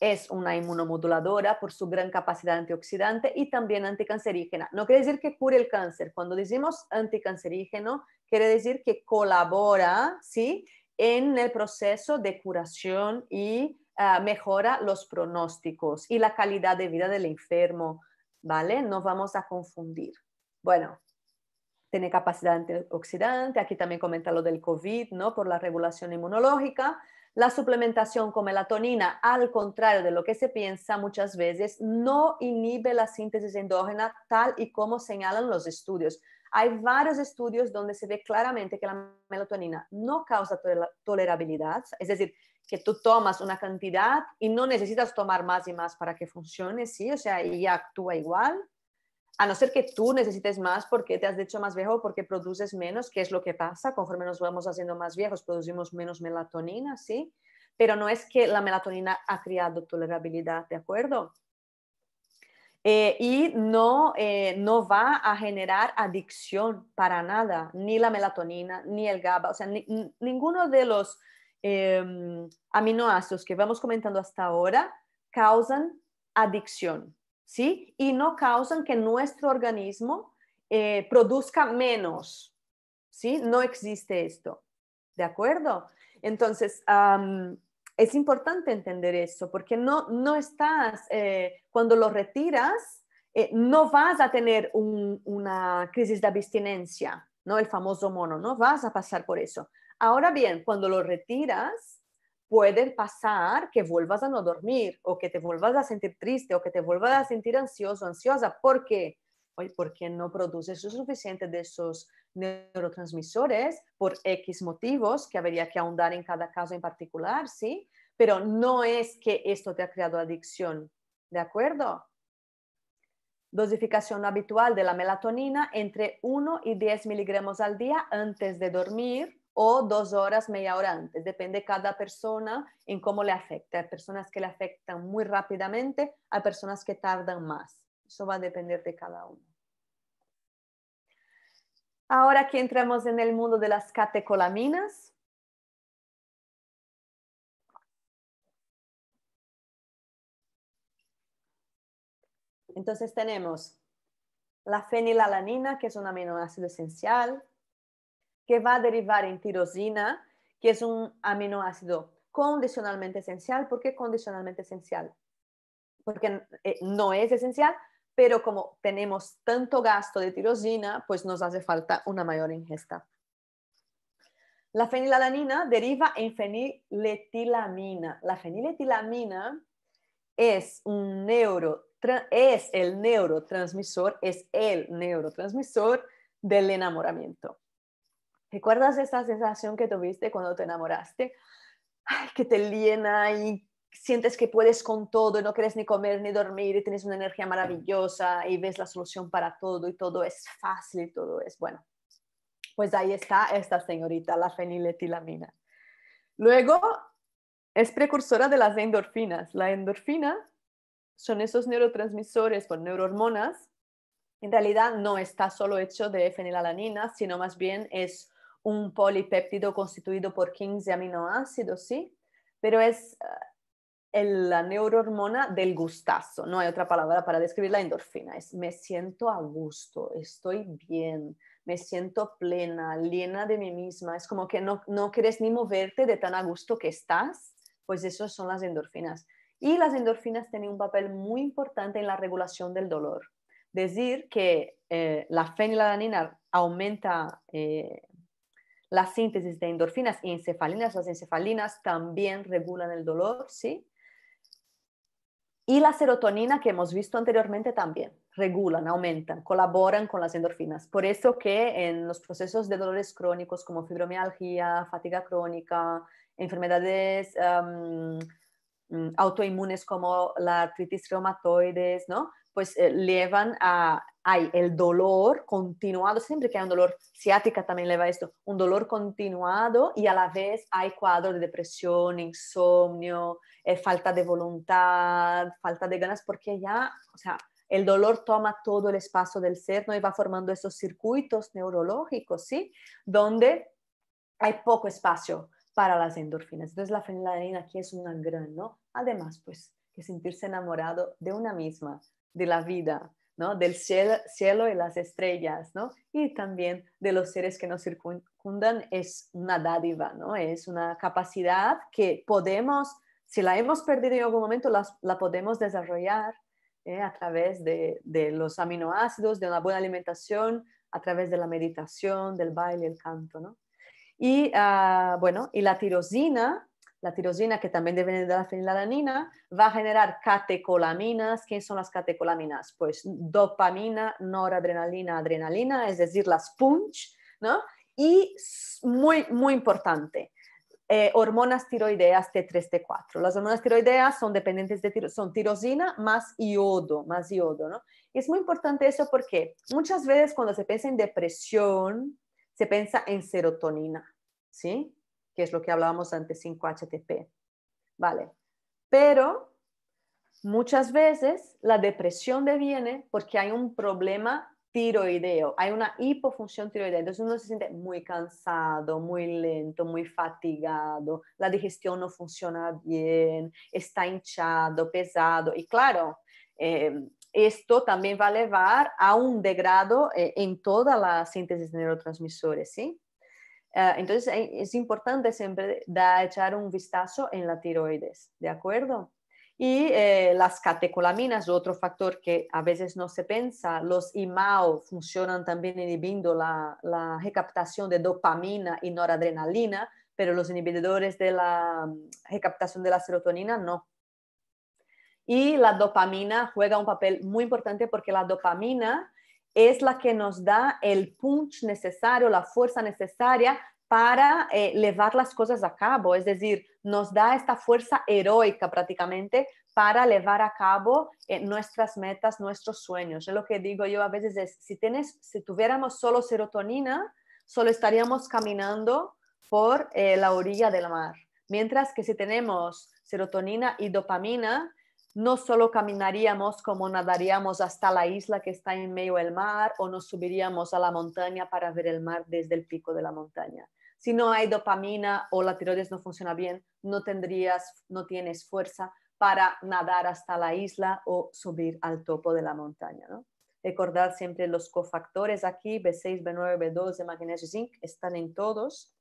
es una inmunomoduladora por su gran capacidad antioxidante y también anticancerígena. No quiere decir que cure el cáncer. Cuando decimos anticancerígeno, quiere decir que colabora ¿sí? en el proceso de curación y ah, mejora los pronósticos y la calidad de vida del enfermo. ¿Vale? No vamos a confundir. Bueno, tiene capacidad antioxidante. Aquí también comenta lo del COVID, ¿no? Por la regulación inmunológica. La suplementación con melatonina, al contrario de lo que se piensa muchas veces, no inhibe la síntesis endógena tal y como señalan los estudios. Hay varios estudios donde se ve claramente que la melatonina no causa tolerabilidad, es decir, que tú tomas una cantidad y no necesitas tomar más y más para que funcione, ¿sí? O sea, y actúa igual a no ser que tú necesites más porque te has hecho más viejo, porque produces menos, que es lo que pasa conforme nos vamos haciendo más viejos, producimos menos melatonina, ¿sí? Pero no es que la melatonina ha creado tolerabilidad, ¿de acuerdo? Eh, y no, eh, no va a generar adicción para nada, ni la melatonina, ni el GABA, o sea, ninguno de los em, aminoácidos que vamos comentando hasta ahora causan adicción, ¿sí? Y no causan que nuestro organismo eh, produzca menos, ¿sí? No existe esto, ¿de acuerdo? Entonces, es importante entender eso, porque no, estás, eh, cuando lo retiras, eh, no vas a tener una crisis de abstinencia, ¿no? El famoso mono, no vas a pasar por eso. Ahora bien, cuando lo retiras, pueden pasar que vuelvas a no dormir o que te vuelvas a sentir triste o que te vuelvas a sentir ansioso, o ansiosa. ¿Por qué? porque no produces lo suficiente de esos neurotransmisores por X motivos que habría que ahondar en cada caso en particular, ¿sí? Pero no es que esto te ha creado adicción, ¿de acuerdo? Dosificación habitual de la melatonina entre 1 y 10 miligramos al día antes de dormir o dos horas, media hora antes. Depende cada persona en cómo le afecta. Hay personas que le afectan muy rápidamente, hay personas que tardan más. Eso va a depender de cada uno. Ahora aquí entramos en el mundo de las catecolaminas, Entonces tenemos la fenilalanina, que es un aminoácido esencial, que va a derivar en tirosina, que es un aminoácido condicionalmente esencial. ¿Por qué condicionalmente esencial? Porque eh, no es esencial, pero como tenemos tanto gasto de tirosina, pues nos hace falta una mayor ingesta. La fenilalanina deriva en feniletilamina. La feniletilamina es es el neurotransmisor, es el neurotransmisor del enamoramiento. ¿Recuerdas esa sensación que tuviste cuando te enamoraste? Ay, que te llena y sientes que puedes con todo, y no quieres ni comer ni dormir y tienes una energía maravillosa y ves la solución para todo y todo es fácil y todo es bueno. Pues ahí está esta señorita, la feniletilamina. Luego es precursora de las endorfinas. La endorfina son esos neurotransmisores por neurohormonas. En realidad no está solo hecho de fenilalanina, sino más bien es un polipéptido constituido por 15 aminoácidos, ¿sí? Pero es eh, la neurohormona del gustazo, no hay otra palabra para describir la endorfina, es me siento a gusto, estoy bien, me siento plena, llena de mí misma, es como que no, no quieres ni moverte de tan a gusto que estás, pues eso son las endorfinas. Y las endorfinas tienen un papel muy importante en la regulación del dolor. Decir que eh, la fenilalanina aumenta eh, la síntesis de endorfinas y encefalinas. Las encefalinas también regulan el dolor, ¿sí? Y la serotonina que hemos visto anteriormente también regulan, aumentan, colaboran con las endorfinas. Por eso que en los procesos de dolores crónicos como fibromialgia, fatiga crónica, enfermedades Mm, autoinmunes como la artritis reumatoides, ¿no? Pues eh, llevan a, hay el dolor continuado, siempre que hay un dolor ciática también le va esto, un dolor continuado y a la vez hay cuadro de depresión, insomnio, eh, falta de voluntad, falta de ganas, porque ya, o sea, el dolor toma todo el espacio del ser, Y va formando esos circuitos neurológicos, ¿sí? Donde hay poco espacio para las endorfinas. Entonces la fenilalanina aquí es una gran, ¿no? Además, pues, que sentirse enamorado de una misma, de la vida, ¿no? Del cielo, y las estrellas, ¿no? Y también de los seres que nos circundan es una dádiva, ¿no? Es una capacidad que podemos, si la hemos perdido en algún momento, la, podemos desarrollar ¿eh? a través de, de los aminoácidos, de una buena alimentación, a través de la meditación, del baile, el canto, ¿no? Y ah, bueno, y la tirosina, la tirosina que también depende de la fenilalanina, va a generar catecolaminas. ¿Qué son las catecolaminas? Pues dopamina, noradrenalina, adrenalina, es decir, las punch, ¿no? Y muy, muy importante, eh, hormonas tiroideas T3, T4. Las hormonas tiroideas son dependientes de tiro, son tirosina más iodo, más yodo ¿no? Y es muy importante eso porque muchas veces cuando se piensa en depresión, se piensa en serotonina, ¿sí? Que es lo que hablábamos antes, 5-HTP, ¿vale? Pero muchas veces la depresión viene porque hay un problema tiroideo, hay una hipofunción tiroidea, entonces uno se siente muy cansado, muy lento, muy fatigado, la digestión no funciona bien, está hinchado, pesado, y claro, eh, esto también va a llevar a un degrado eh, en toda la síntesis de neurotransmisores, ¿sí? Eh, entonces eh, es importante siempre echar un vistazo en la tiroides, ¿de acuerdo? Y las catecolaminas, otro factor que a veces no se piensa, los IMAO funcionan también inhibiendo la recaptación de dopamina y noradrenalina, pero los inhibidores de la mm, recaptación de la serotonina no. Y la dopamina juega un papel muy importante porque la dopamina es la que nos da el punch necesario, la fuerza necesaria para llevar eh, las cosas a cabo, es decir, nos da esta fuerza heroica prácticamente para llevar a cabo eh, nuestras metas, nuestros sueños. Es lo que digo yo a veces es, si, tienes, si tuviéramos solo serotonina, solo estaríamos caminando por eh, la orilla del mar, mientras que si tenemos serotonina y dopamina, no solo caminaríamos como nadaríamos hasta la isla que está en medio del mar o nos subiríamos a la montaña para ver el mar desde el pico de la montaña. Si no hay dopamina o la tiroides no funciona bien, no tendrías, no tienes fuerza para nadar hasta la isla o subir al topo de la montaña. ¿no? Recordad siempre los cofactores aquí, B6, B9, B12, magnesio, zinc, están en todos.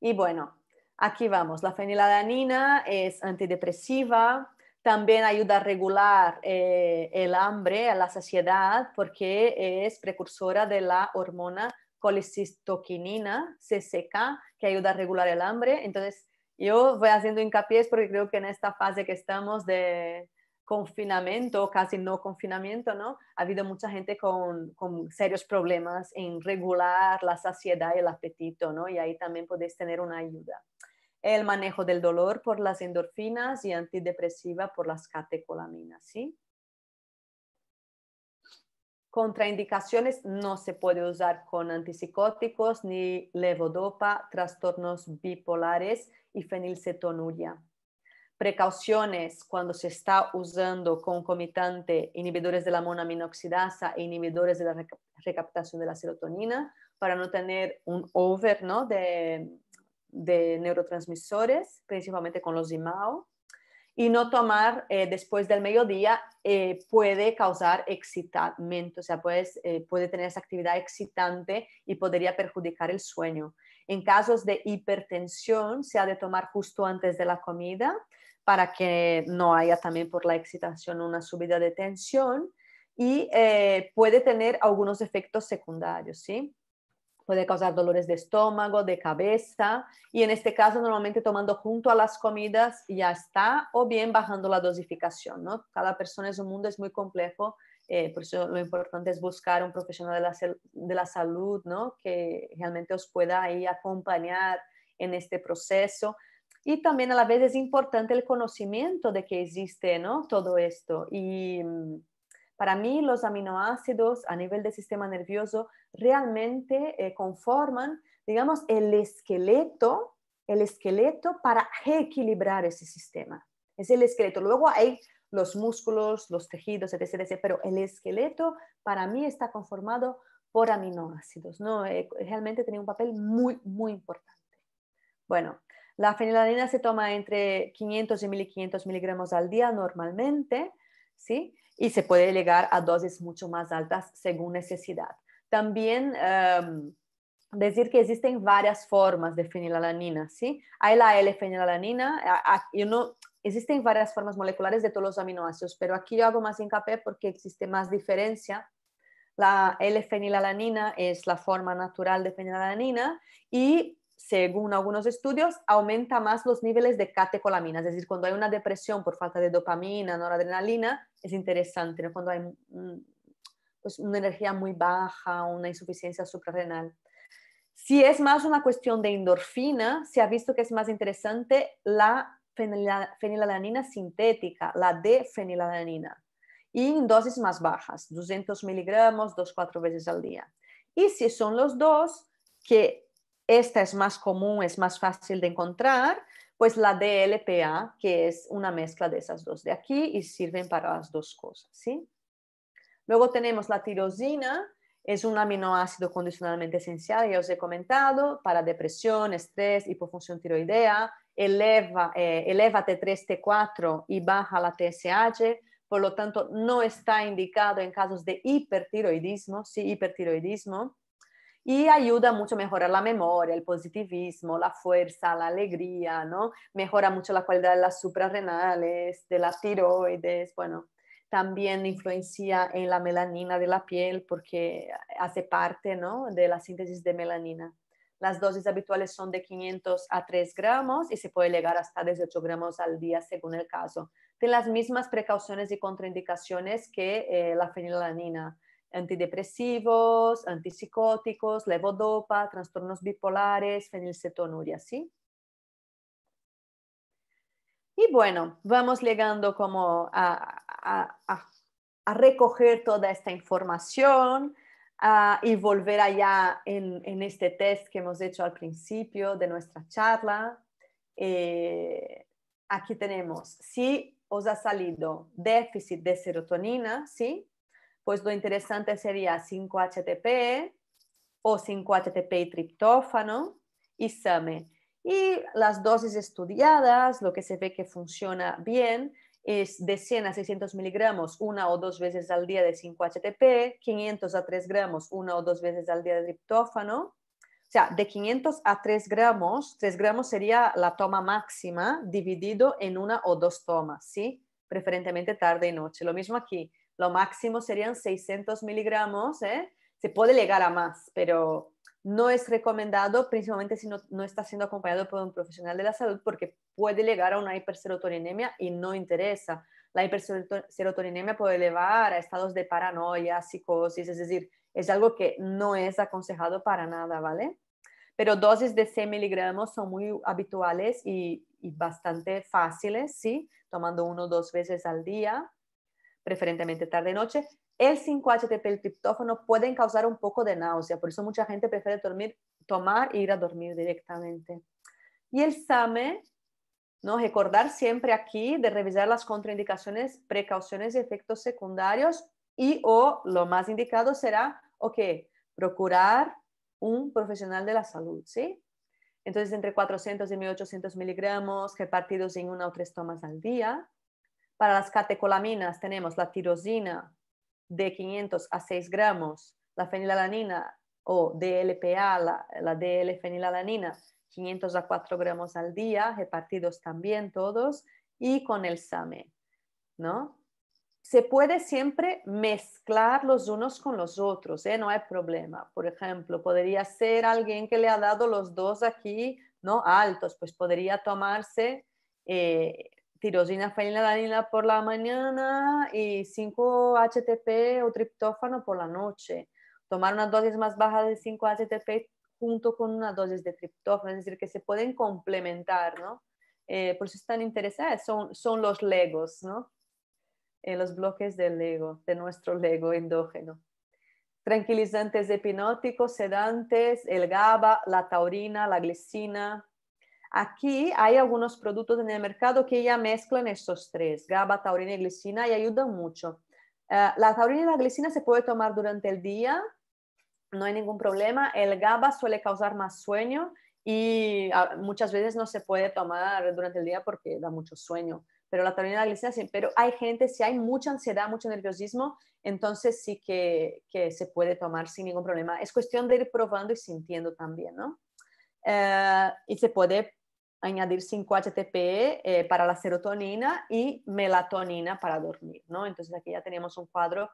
Y bueno, Aquí vamos, la fenilalanina es antidepresiva, también ayuda a regular eh, el hambre, a la saciedad, porque es precursora de la hormona colicistoquinina, CCK, que ayuda a regular el hambre. Entonces, yo voy haciendo hincapié porque creo que en esta fase que estamos de, confinamiento, casi no confinamiento, ¿no? Ha habido mucha gente con, con, serios problemas en regular la saciedad y el apetito, ¿no? Y ahí también podéis tener una ayuda. El manejo del dolor por las endorfinas y antidepresiva por las catecolaminas, ¿sí? Contraindicaciones no se puede usar con antipsicóticos ni levodopa, trastornos bipolares y fenilcetonuria precauciones cuando se está usando concomitante inhibidores de la monaminoxidasa e inhibidores de la recaptación de la serotonina para no tener un over de, neurotransmisores, principalmente con los IMAO. Y no tomar eh, después del mediodía eh, puede causar excitamiento, o sea, eh, puede tener esa actividad excitante y podría perjudicar el sueño. En casos de hipertensión, se ha de tomar justo antes de la comida para que no haya también por la excitación una subida de tensión y eh, puede tener algunos efectos secundarios, ¿sí? Puede causar dolores de estómago, de cabeza y en este caso normalmente tomando junto a las comidas ya está o bien bajando la dosificación, ¿no? Cada persona es un mundo, es muy complejo, eh, por eso lo importante es buscar un profesional de la, de la salud, ¿no? Que realmente os pueda ahí acompañar en este proceso y también a la vez es importante el conocimiento de que existe todo esto. Y mm, para mí los aminoácidos a nivel del sistema nervioso realmente eh, conforman, digamos, el esqueleto, el esqueleto para reequilibrar ese sistema. Es el esqueleto. Luego hay los músculos, los tejidos, etc. pero el esqueleto para mí está conformado por aminoácidos. ¿no? Eh, realmente tiene un papel muy, muy importante. Bueno, la fenilalanina se toma entre 500 y 1500 miligramos al día normalmente, ¿sí? Y se puede llegar a dosis mucho más altas según necesidad. También em, decir que existen varias formas de fenilalanina, ¿sí? Hay la L-fenilalanina, no, existen varias formas moleculares de todos los aminoácidos, pero aquí yo hago más hincapié porque existe más diferencia. La L-fenilalanina es la forma natural de fenilalanina y según algunos estudios, aumenta más los niveles de catecolamina. Es decir, cuando hay una depresión por falta de dopamina, noradrenalina, es interesante. Cuando hay mm, pues, una energía muy baja, una insuficiencia suprarrenal. Si es más una cuestión de endorfina, se ha visto que es más interesante la fenilalanina sintética, la de fenilalanina, y en dosis más bajas, 200 miligramos, dos, cuatro veces al día. Y si son los dos, que esta es más común, es más fácil de encontrar, pues la DLPA, que es una mezcla de esas dos de aquí y sirven para las dos cosas, ¿sí? Luego tenemos la tirosina, es un aminoácido condicionalmente esencial, ya os he comentado, para depresión, estrés, hipofunción tiroidea, eleva, T3, eh, T4 y baja la TSH, por lo tanto no está indicado en casos de hipertiroidismo, sí, hipertiroidismo, y ayuda mucho a mejorar la memoria, el positivismo, la fuerza, la alegría, ¿no? Mejora mucho la calidad de las suprarrenales, de las tiroides, bueno, también influencia en la melanina de la piel porque hace parte, ¿no? De la síntesis de melanina. Las dosis habituales son de 500 a 3 gramos y se puede llegar hasta 18 gramos al día según el caso. Tiene las mismas precauciones y contraindicaciones que eh, la fenilalanina antidepresivos, antipsicóticos, levodopa, trastornos bipolares, fenilcetonuria, ¿sí? Y bueno, vamos llegando como a, recoger toda esta información y volver allá en, este test que hemos hecho al principio de nuestra charla. Eh, aquí tenemos, si os ha salido déficit de serotonina, ¿sí? pues lo interesante sería 5-HTP o 5-HTP y triptófano y SAME. Y las dosis estudiadas, lo que se ve que funciona bien, es de 100 a 600 miligramos una o dos veces al día de 5-HTP, 500 a 3 gramos una o dos veces al día de triptófano. O sea, de 500 a 3 gramos, 3 gramos sería la toma máxima dividido en una o dos tomas, ¿sí? Preferentemente tarde y noche. Lo mismo aquí, lo máximo serían 600 miligramos, ¿eh? se puede llegar a más, pero no es recomendado, principalmente si no, está siendo acompañado por un profesional de la salud, porque puede llegar a una hiperserotoninemia y no interesa. La hiperserotoninemia puede llevar a estados de paranoia, psicosis, es decir, es algo que no es aconsejado para nada, ¿vale? Pero dosis de 100 miligramos son muy habituales y, y bastante fáciles, ¿sí? Tomando uno o dos veces al día preferentemente tarde-noche, el 5-HTP, el triptófano, pueden causar un poco de náusea, por eso mucha gente prefiere dormir, tomar e ir a dormir directamente. Y el SAME, ¿no? recordar siempre aquí de revisar las contraindicaciones, precauciones y efectos secundarios y o lo más indicado será, ok, procurar un profesional de la salud, ¿sí? Entonces, entre 400 y 1800 miligramos repartidos en una o tres tomas al día. Para las catecolaminas tenemos la tirosina de 500 a 6 gramos, la fenilalanina o DLPA, la, DL-fenilalanina, 500 a 4 gramos al día, repartidos también todos, y con el SAME, ¿no? Se puede siempre mezclar los unos con los otros, ¿eh? no hay problema. Por ejemplo, podría ser alguien que le ha dado los dos aquí, ¿no? Altos, pues podría tomarse eh, tirosina, fenilalanina por la mañana y 5-HTP o triptófano por la noche. Tomar una dosis más baja de 5-HTP junto con una dosis de triptófano, es decir, que se pueden complementar, ¿no? Eh, por eso están interesadas, son, son los legos, ¿no? Eh, los bloques del lego, de nuestro lego endógeno. Tranquilizantes epinóticos, sedantes, el GABA, la taurina, la glicina, Aquí hay algunos productos en el mercado que ya mezclan estos tres, GABA, taurina y glicina, y ayudan mucho. Eh, la taurina y la glicina se puede tomar durante el día, no hay ningún problema. El GABA suele causar más sueño y ah, muchas veces no se puede tomar durante el día porque da mucho sueño. Pero la taurina y la glicina sí. Pero hay gente, si hay mucha ansiedad, mucho nerviosismo, entonces sí que, se puede tomar sin ningún problema. Es cuestión de ir probando y sintiendo también, ¿no? Eh, y se puede añadir 5-HTP eh, para la serotonina y melatonina para dormir, ¿no? Entonces aquí ya tenemos un cuadro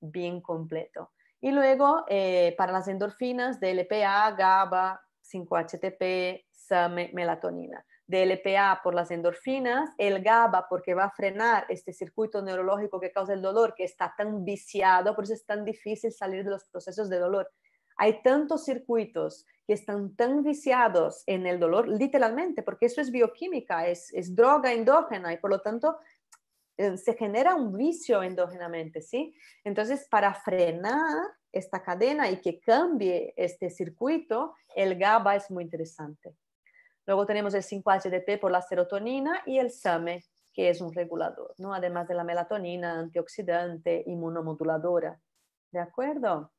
bien completo. Y luego eh, para las endorfinas, DLPA, GABA, 5-HTP, SAME, melatonina. DLPA por las endorfinas, el GABA porque va a frenar este circuito neurológico que causa el dolor, que está tan viciado, por eso es tan difícil salir de los procesos de dolor hay tantos circuitos que están tan viciados en el dolor, literalmente, porque eso es bioquímica, es, droga endógena y por lo tanto eh, se genera un vicio endógenamente, ¿sí? Entonces, para frenar esta cadena y que cambie este circuito, el GABA es muy interesante. Luego tenemos el 5-HDP por la serotonina y el SAME, que es un regulador, ¿no? Además de la melatonina, antioxidante, inmunomoduladora. ¿De acuerdo?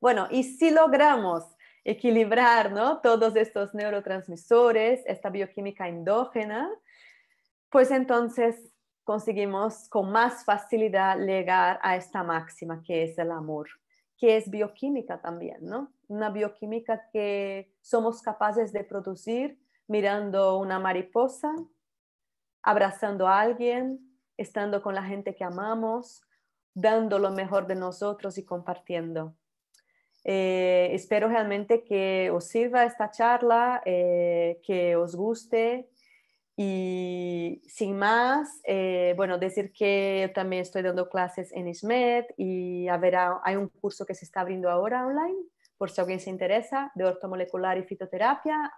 Bueno, y si logramos equilibrar todos estos neurotransmisores, esta bioquímica endógena, pues entonces conseguimos con más facilidad llegar a esta máxima que es el amor, que es bioquímica también, ¿no? Una bioquímica que somos capaces de producir mirando una mariposa, abrazando a alguien, estando con la gente que amamos, dando lo mejor de nosotros y compartiendo. Eh, espero realmente que os sirva esta charla, eh, que os guste. Y sin más, eh, bueno, decir que también estoy dando clases en Smed y ver ah, hay un curso que se está abriendo ahora online, por si alguien se interesa, de ortomolecular y fitoterapia.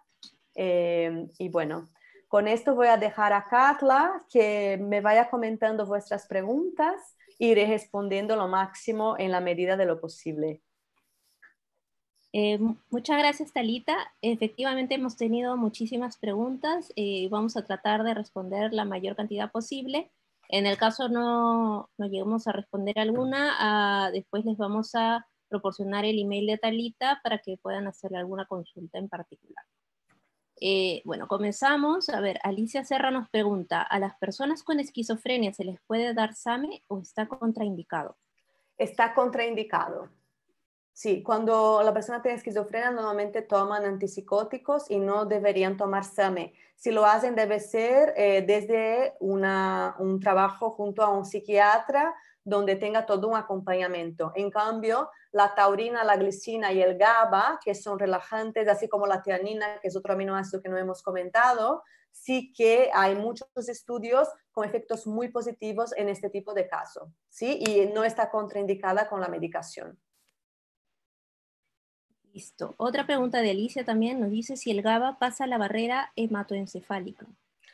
y bueno, con esto voy a dejar a Katla que me vaya comentando vuestras preguntas y e iré respondiendo lo máximo en la medida de lo posible. Eh, muchas gracias, Talita. Efectivamente, hemos tenido muchísimas preguntas y eh, vamos a tratar de responder la mayor cantidad posible. En el caso no, no lleguemos a responder alguna, ah, después les vamos a proporcionar el email de Talita para que puedan hacerle alguna consulta en particular. Eh, bueno, comenzamos. A ver, Alicia Serra nos pregunta, ¿a las personas con esquizofrenia se les puede dar SAME o está contraindicado? Está contraindicado. Sí, cuando la persona tiene esquizofrenia normalmente toman antipsicóticos y no deberían tomar SAME. Si lo hacen debe ser eh, desde un trabajo junto a un psiquiatra donde tenga todo un acompañamiento. En cambio, la taurina, la glicina y el GABA, que son relajantes, así como la tianina, que es otro aminoácido que no hemos comentado, sí que hay muchos estudios con efectos muy positivos en este tipo de caso, ¿sí? Y no está contraindicada con la medicación. Listo. Otra pregunta de Alicia también nos dice si el GABA pasa la barrera hematoencefálica.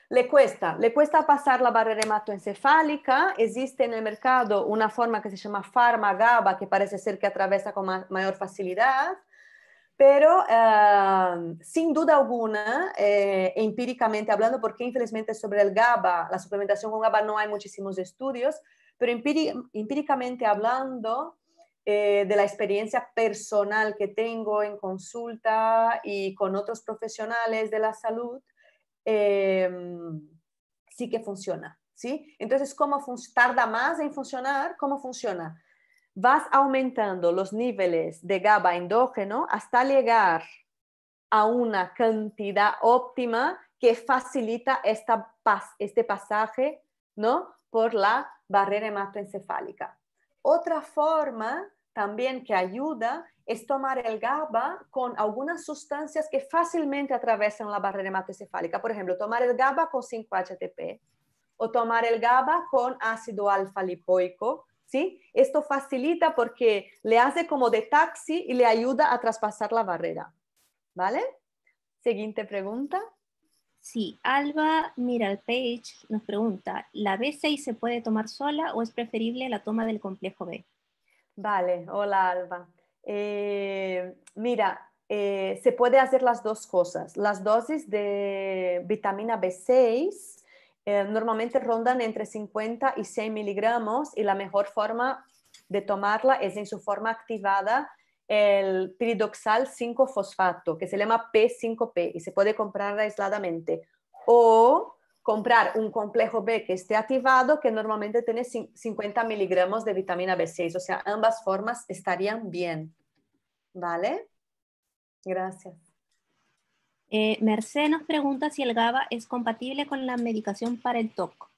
Le cuesta, le cuesta pasar la barrera hematoencefálica. Existe en el mercado una forma que se llama Pharma-GABA que parece ser que atraviesa con mayor facilidad, pero eh, sin duda alguna, eh, empíricamente hablando, porque infelizmente sobre el GABA, la suplementación con GABA no hay muchísimos estudios, pero empíricamente hablando, eh, de la experiencia personal que tengo en consulta y con otros profesionales de la salud, eh, sí que funciona. ¿sí? Entonces, ¿cómo tarda más en funcionar? ¿Cómo funciona? Vas aumentando los niveles de GABA endógeno hasta llegar a una cantidad óptima que facilita esta este pasaje ¿no? por la barrera hematoencefálica. Otra forma también que ayuda es tomar el GABA con algunas sustancias que fácilmente atravesan la barrera hematocefálica. Por ejemplo, tomar el GABA con 5-HTP o tomar el GABA con ácido alfa lipoico. ¿sí? Esto facilita porque le hace como de taxi y le ayuda a traspasar la barrera. ¿Vale? Siguiente pregunta. Sí, Alba Miralpage nos pregunta, ¿la B6 se puede tomar sola o es preferible la toma del complejo B? Vale, hola Alba. Eh, mira, eh, se puede hacer las dos cosas. Las dosis de vitamina B6 eh, normalmente rondan entre 50 y 100 miligramos y la mejor forma de tomarla es en su forma activada el piridoxal 5-fosfato, que se llama P5P y se puede comprar aisladamente. O comprar un complejo B que esté activado, que normalmente tiene 50 miligramos de vitamina B6. O sea, ambas formas estarían bien. ¿Vale? Gracias. Eh, Merced nos pregunta si el GABA es compatible con la medicación para el TOC.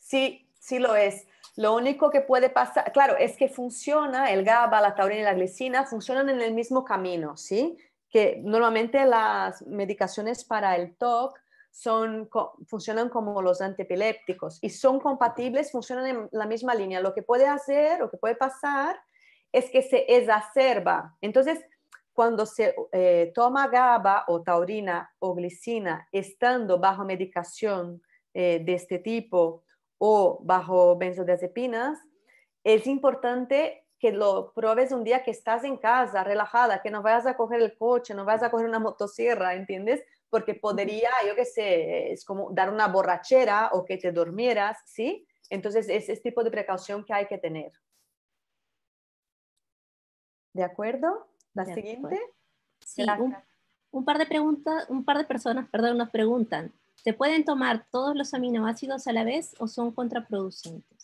Sí, sí lo es. Lo único que puede pasar, claro, es que funciona el GABA, la taurina y la glicina, funcionan en el mismo camino, ¿sí? Que normalmente las medicaciones para el TOC son, funcionan como los antiepilépticos y son compatibles, funcionan en la misma línea. Lo que puede hacer, o que puede pasar, es que se exacerba. Entonces, cuando se eh, toma GABA o taurina o glicina estando bajo medicación eh, de este tipo o bajo benzodiazepinas, es importante que lo pruebes un día que estás en casa, relajada, que no vayas a coger el coche, no vayas a coger una motosierra, ¿entiendes? porque podría, yo qué sé, es como dar una borrachera o que te durmieras, ¿sí? Entonces es este tipo de precaución que hay que tener. ¿De acuerdo? La siguiente. Sí, un, un, par de preguntas, un par de personas, perdón, nos preguntan, ¿se pueden tomar todos los aminoácidos a la vez o son contraproducentes?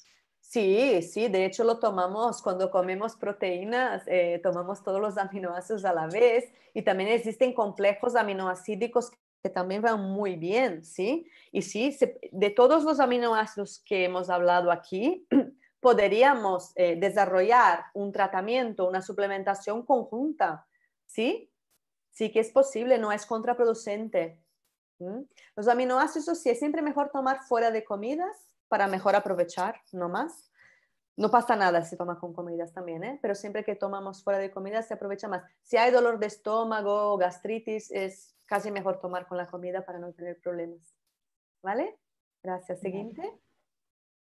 Sí, sí, de hecho lo tomamos cuando comemos proteínas, eh, tomamos todos los aminoácidos a la vez y también existen complejos aminoácidos que también van muy bien, ¿sí? Y sí, de todos los aminoácidos que hemos hablado aquí, podríamos eh, desarrollar un tratamiento, una suplementación conjunta, ¿sí? Sí que es posible, no es contraproducente. Los aminoácidos sí es siempre mejor tomar fuera de comidas para mejor aprovechar, no más. No pasa nada si toma con comidas también, ¿eh? pero siempre que tomamos fuera de comida se aprovecha más. Si hay dolor de estómago o gastritis, es casi mejor tomar con la comida para no tener problemas. ¿Vale? Gracias. Siguiente.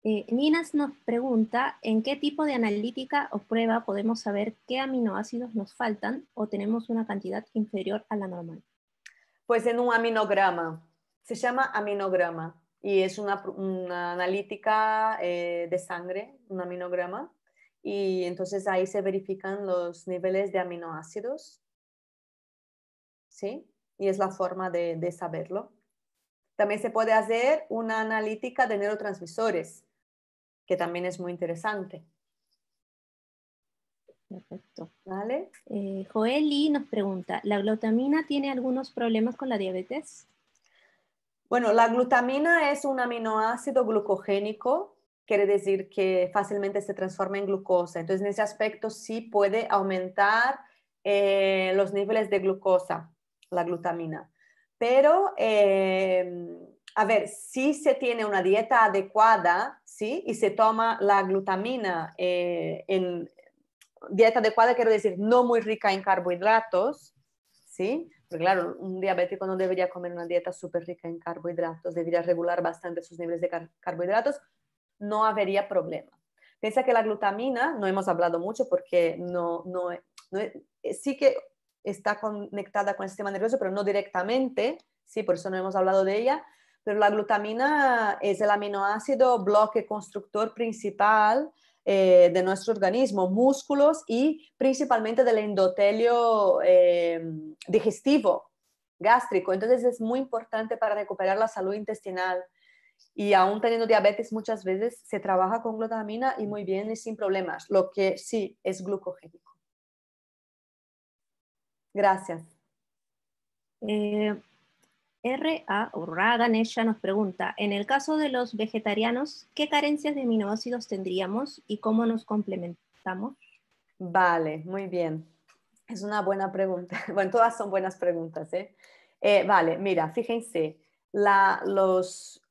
Ninas eh, nos pregunta, ¿en qué tipo de analítica o prueba podemos saber qué aminoácidos nos faltan o tenemos una cantidad inferior a la normal? Pues en un aminograma. Se llama aminograma y es una, analítica eh, de sangre, un aminograma, y entonces ahí se verifican los niveles de aminoácidos, ¿sí? Y es la forma de, saberlo. También se puede hacer una analítica de neurotransmisores, que también es muy interesante. Perfecto. ¿Vale? Eh, Joeli nos pregunta, ¿la glutamina tiene algunos problemas con la diabetes? Bueno, la glutamina es un aminoácido glucogénico, quiere decir que fácilmente se transforma en glucosa. Entonces, en ese aspecto sí puede aumentar eh, los niveles de glucosa, la glutamina. Pero, eh, a ver, si se tiene una dieta adecuada, ¿sí? Y se toma la glutamina eh, en dieta adecuada, quiero decir, no muy rica en carbohidratos, ¿sí? claro, un diabético no debería comer una dieta súper rica en carbohidratos, debería regular bastante sus niveles de carbohidratos, no habría problema. Piensa que la glutamina, no hemos hablado mucho porque eh, sí que está conectada con el sistema nervioso, pero no directamente, sí, por eso no hemos hablado de ella, pero la glutamina es el aminoácido bloque constructor principal eh, de nuestro organismo, músculos y principalmente del endotelio eh, digestivo, gástrico. Entonces es muy importante para recuperar la salud intestinal. Y aún teniendo diabetes muchas veces se trabaja con glutamina y muy bien y sin problemas, lo que sí es glucogénico. Gracias. Eh, R.A. Urrada nos pregunta, en el caso de los vegetarianos, ¿qué carencias de aminoácidos tendríamos y cómo nos complementamos? Vale, muy bien. Es una buena pregunta. Bueno, todas son buenas preguntas. ¿eh? eh vale, mira, fíjense, los,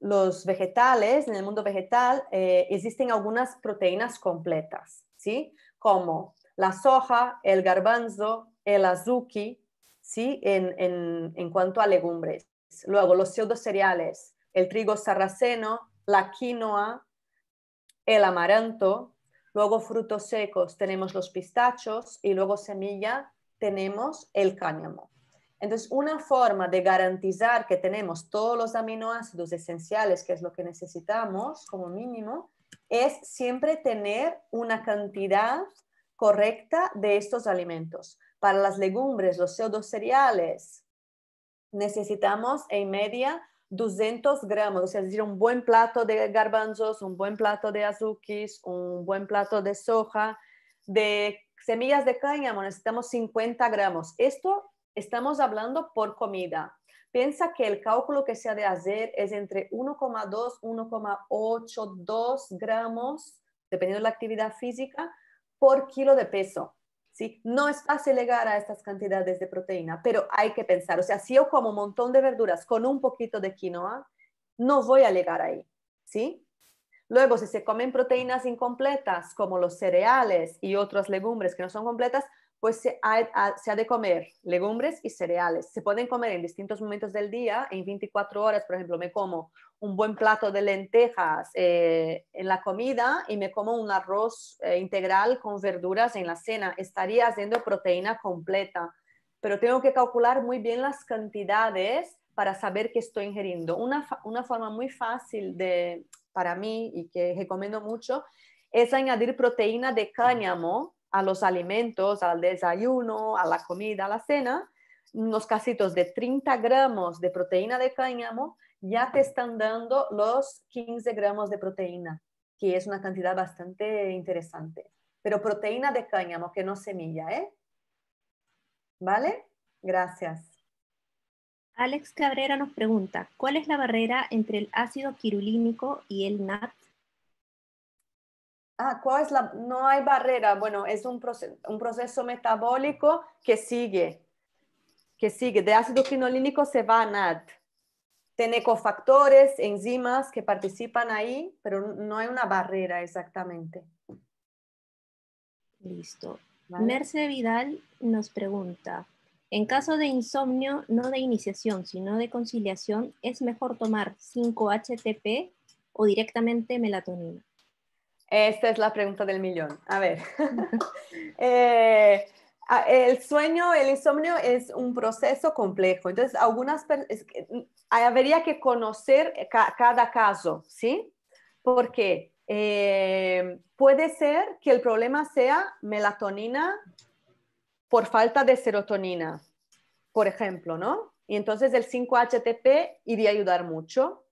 los, vegetales, en el mundo vegetal, eh, existen algunas proteínas completas, ¿sí? Como la soja, el garbanzo, el azuki, en, en cuanto a legumbres. Luego, los cereales, el trigo sarraceno, la quinoa, el amaranto. Luego, frutos secos, tenemos los pistachos y luego semilla, tenemos el cáñamo. Entonces, una forma de garantizar que tenemos todos los aminoácidos esenciales, que es lo que necesitamos como mínimo, es siempre tener una cantidad correcta de estos alimentos. Para las legumbres, los cereales, necesitamos en media 200 gramos, es decir, un buen plato de garbanzos, un buen plato de azuquis, un buen plato de soja, de semillas de cáñamo, necesitamos 50 gramos. Esto estamos hablando por comida. Piensa que el cálculo que se ha de hacer es entre 1,2, 1,8, 2 gramos, dependiendo de la actividad física, por kilo de peso. No es fácil llegar a estas cantidades de proteína, pero hay que pensar, o sea, si yo como un montón de verduras con un poquito de quinoa, no voy a llegar ahí, ¿sí? Luego, si se comen proteínas incompletas, como los cereales y otras legumbres que no son completas, pues se ha, de comer legumbres y cereales. Se pueden comer en distintos momentos del día, en 24 horas, por ejemplo, me como un buen plato de lentejas eh, en la comida y me como un arroz eh, integral con verduras en la cena. Estaría haciendo proteína completa, pero tengo que calcular muy bien las cantidades para saber qué estoy ingiriendo. Una, forma muy fácil para mí y que recomiendo mucho es añadir proteína de cáñamo a los alimentos, al desayuno, a la comida, a la cena, unos casitos de 30 gramos de proteína de cáñamo ya te están dando los 15 gramos de proteína, que es una cantidad bastante interesante. Pero proteína de cáñamo, que no semilla, ¿eh? ¿Vale? Gracias. Alex Cabrera nos pregunta, ¿cuál es la barrera entre el ácido quirulínico y el NAT? Ah, ¿cuál es la? No hay barrera. Bueno, es un, proceso, metabólico que sigue, que sigue. De ácido quinolínico se va a NAD. Tiene cofactores, enzimas que participan ahí, pero no hay una barrera exactamente. Listo. Merce Vidal nos pregunta, en caso de insomnio, no de iniciación, sino de conciliación, ¿es mejor tomar 5-HTP o directamente melatonina? Esta es la pregunta del millón. A ver, eh, Ah, el sueño, el insomnio es un proceso complejo. Entonces, algunas habría que conocer cada caso, ¿sí? Porque eh, puede ser que el problema sea melatonina por falta de serotonina, por ejemplo, ¿no? Y entonces el 5-HTP iría a ayudar mucho.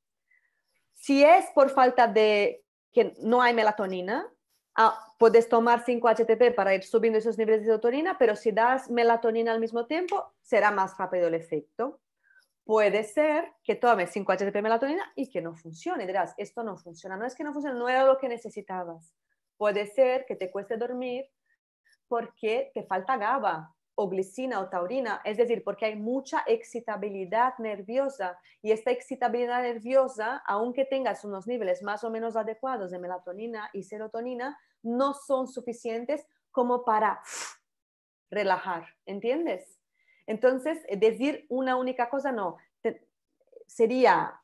Si es por falta de que no hay melatonina, Ah, puedes tomar 5-HTP para ir subiendo esos niveles de serotonina, pero si das melatonina al mismo tiempo, será más rápido el efecto. Puede ser que tomes 5-HTP melatonina y que no funcione. Dirás, esto no funciona. No es que no funcione, no era lo que necesitabas. Puede ser que te cueste dormir porque te falta GABA o glicina o taurina, es decir, porque hay mucha excitabilidad nerviosa y esta excitabilidad nerviosa, aunque tengas unos niveles más o menos adecuados de melatonina y serotonina, no son suficientes como para relajar, ¿entiendes? Entonces, eh, decir una única cosa no, sería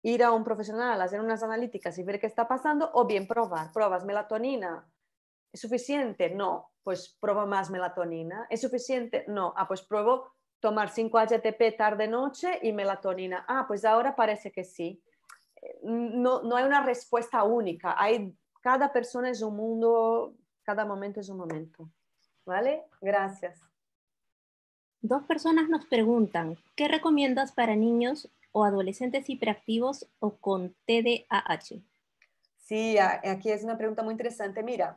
ir a un profesional, hacer unas analíticas y ver qué está pasando, o bien probar, pruebas melatonina, ¿Es suficiente? No. Pues pruebo más melatonina. ¿Es suficiente? No. Ah, pues pruebo tomar 5-HTP tarde-noche y melatonina. Ah, pues ahora parece que sí. Eh, no, hay una respuesta única. Hay, cada persona es un mundo, cada momento es un momento. ¿Vale? Gracias. Dos personas nos preguntan, ¿qué recomiendas para niños o adolescentes hiperactivos o con TDAH? Sí, aquí es una pregunta muy interesante. Mira,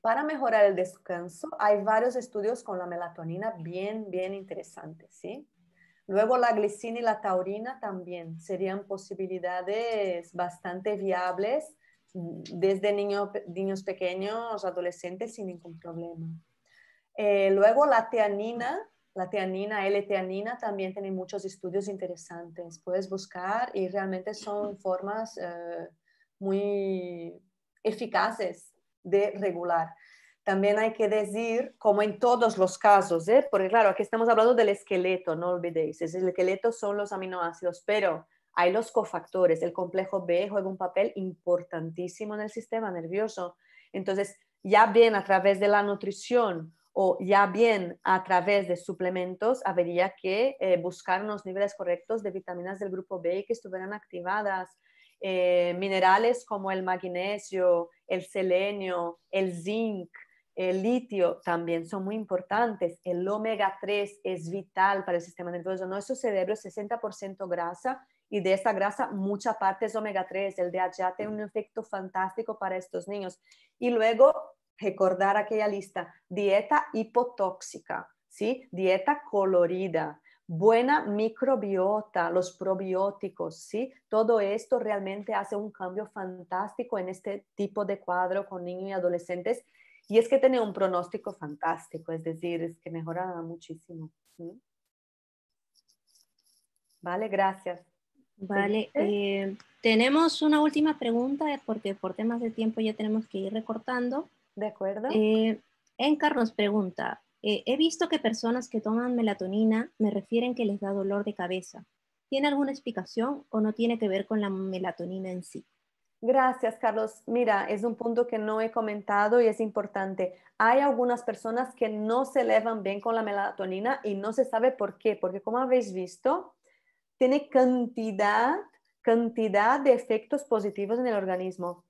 para mejorar el descanso, hay varios estudios con la melatonina bien, bien interesantes, ¿sí? Luego la glicina y la taurina también serían posibilidades bastante viables mm, desde niños, niños pequeños, adolescentes sin ningún problema. Eh, luego la teanina, la teanina, L-teanina también tiene muchos estudios interesantes. Puedes buscar y realmente son formas eh, muy eficaces de regular. También hay que decir, como en todos los casos, ¿eh? porque claro, aquí estamos hablando del esqueleto, no olvidéis, el esqueleto son los aminoácidos, pero hay los cofactores, el complejo B juega un papel importantísimo en el sistema nervioso. Entonces, ya bien a través de la nutrición o ya bien a través de suplementos, habría que eh, buscar unos niveles correctos de vitaminas del grupo B que estuvieran activadas eh, minerales como el magnesio, el selenio, el zinc, el litio también son muy importantes. El omega 3 es vital para el sistema nervioso. Nuestro cerebro es 60% grasa y de esta grasa mucha parte es omega 3. El DHA tiene un efecto fantástico para estos niños. Y luego recordar aquella lista, dieta hipotóxica, ¿sí? dieta colorida, buena microbiota, los probióticos, ¿sí? Todo esto realmente hace un cambio fantástico en este tipo de cuadro con niños y adolescentes y es que tiene un pronóstico fantástico, es decir, es que mejora muchísimo. Vale, gracias. Vale, eh, tenemos una última pregunta porque por temas de tiempo ya tenemos que ir recortando. De acuerdo. Eh, Encar nos pregunta, eh, he visto que personas que toman melatonina me refieren que les da dolor de cabeza. ¿Tiene alguna explicación o no tiene que ver con la melatonina en sí? Gracias, Carlos. Mira, es un punto que no he comentado y es importante. Hay algunas personas que no se elevan bien con la melatonina y no se sabe por qué, porque como habéis visto, tiene cantidad, cantidad de efectos positivos en el organismo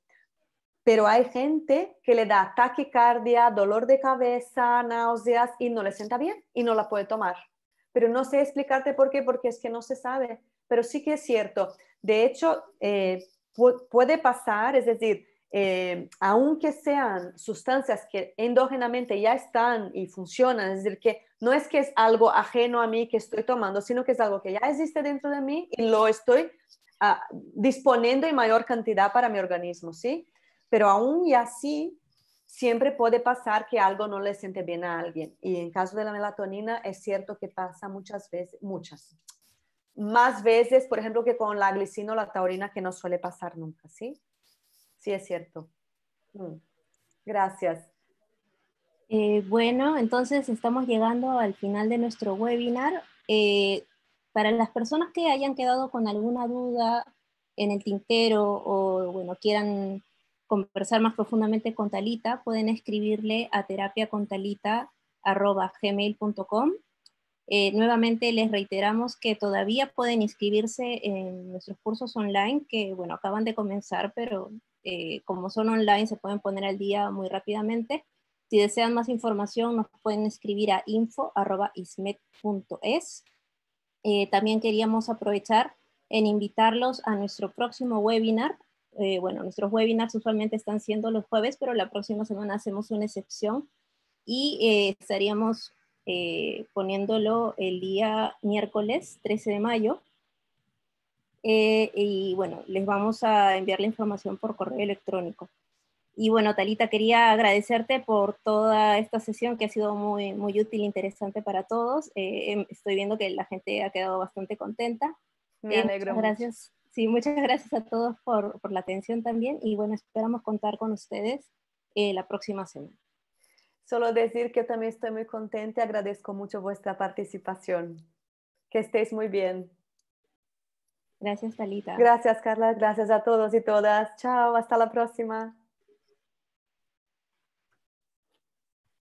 pero hay gente que le da taquicardia, dolor de cabeza, náuseas y no le sienta bien y no la puede tomar. Pero no sé explicarte por qué, porque es que no se sabe, pero sí que es cierto. De hecho, eh, puede pasar, es decir, eh, aunque sean sustancias que endógenamente ya están y funcionan, es decir, que no es que es algo ajeno a mí que estoy tomando, sino que es algo que ya existe dentro de mí y lo estoy ah, disponiendo en mayor cantidad para mi organismo, ¿sí? pero aún y así siempre puede pasar que algo no le siente bien a alguien. Y en caso de la melatonina es cierto que pasa muchas veces, muchas. Más veces, por ejemplo, que con la glicina o la taurina que no suele pasar nunca, ¿sí? Sí, es cierto. Mm. Gracias. Eh, bueno, entonces estamos llegando al final de nuestro webinar. Eh, para las personas que hayan quedado con alguna duda en el tintero o bueno, quieran conversar más profundamente con Talita, pueden escribirle a terapiacontalita.gmail.com. Eh, nuevamente les reiteramos que todavía pueden inscribirse en nuestros cursos online, que bueno, acaban de comenzar, pero eh, como son online se pueden poner al día muy rápidamente. Si desean más información nos pueden escribir a info.ismet.es. Eh, también queríamos aprovechar en invitarlos a nuestro próximo webinar eh, bueno, nuestros webinars usualmente están siendo los jueves, pero la próxima semana hacemos una excepción y eh, estaríamos eh, poniéndolo el día miércoles 13 de mayo. y bueno, les vamos a enviar la información por correo electrónico. Y bueno, Talita, quería agradecerte por toda esta sesión que ha sido muy, muy útil e interesante para todos. Em, estoy viendo que la gente ha quedado bastante contenta. Me alegro. gracias. Sí, muchas gracias a todos por, la atención también y bueno, esperamos contar con ustedes eh, la próxima semana. Solo decir que también estoy muy contenta y agradezco mucho vuestra participación. Que estéis muy bien. Gracias, Talita. Gracias, Carla. Gracias a todos y todas. Chao, hasta la próxima.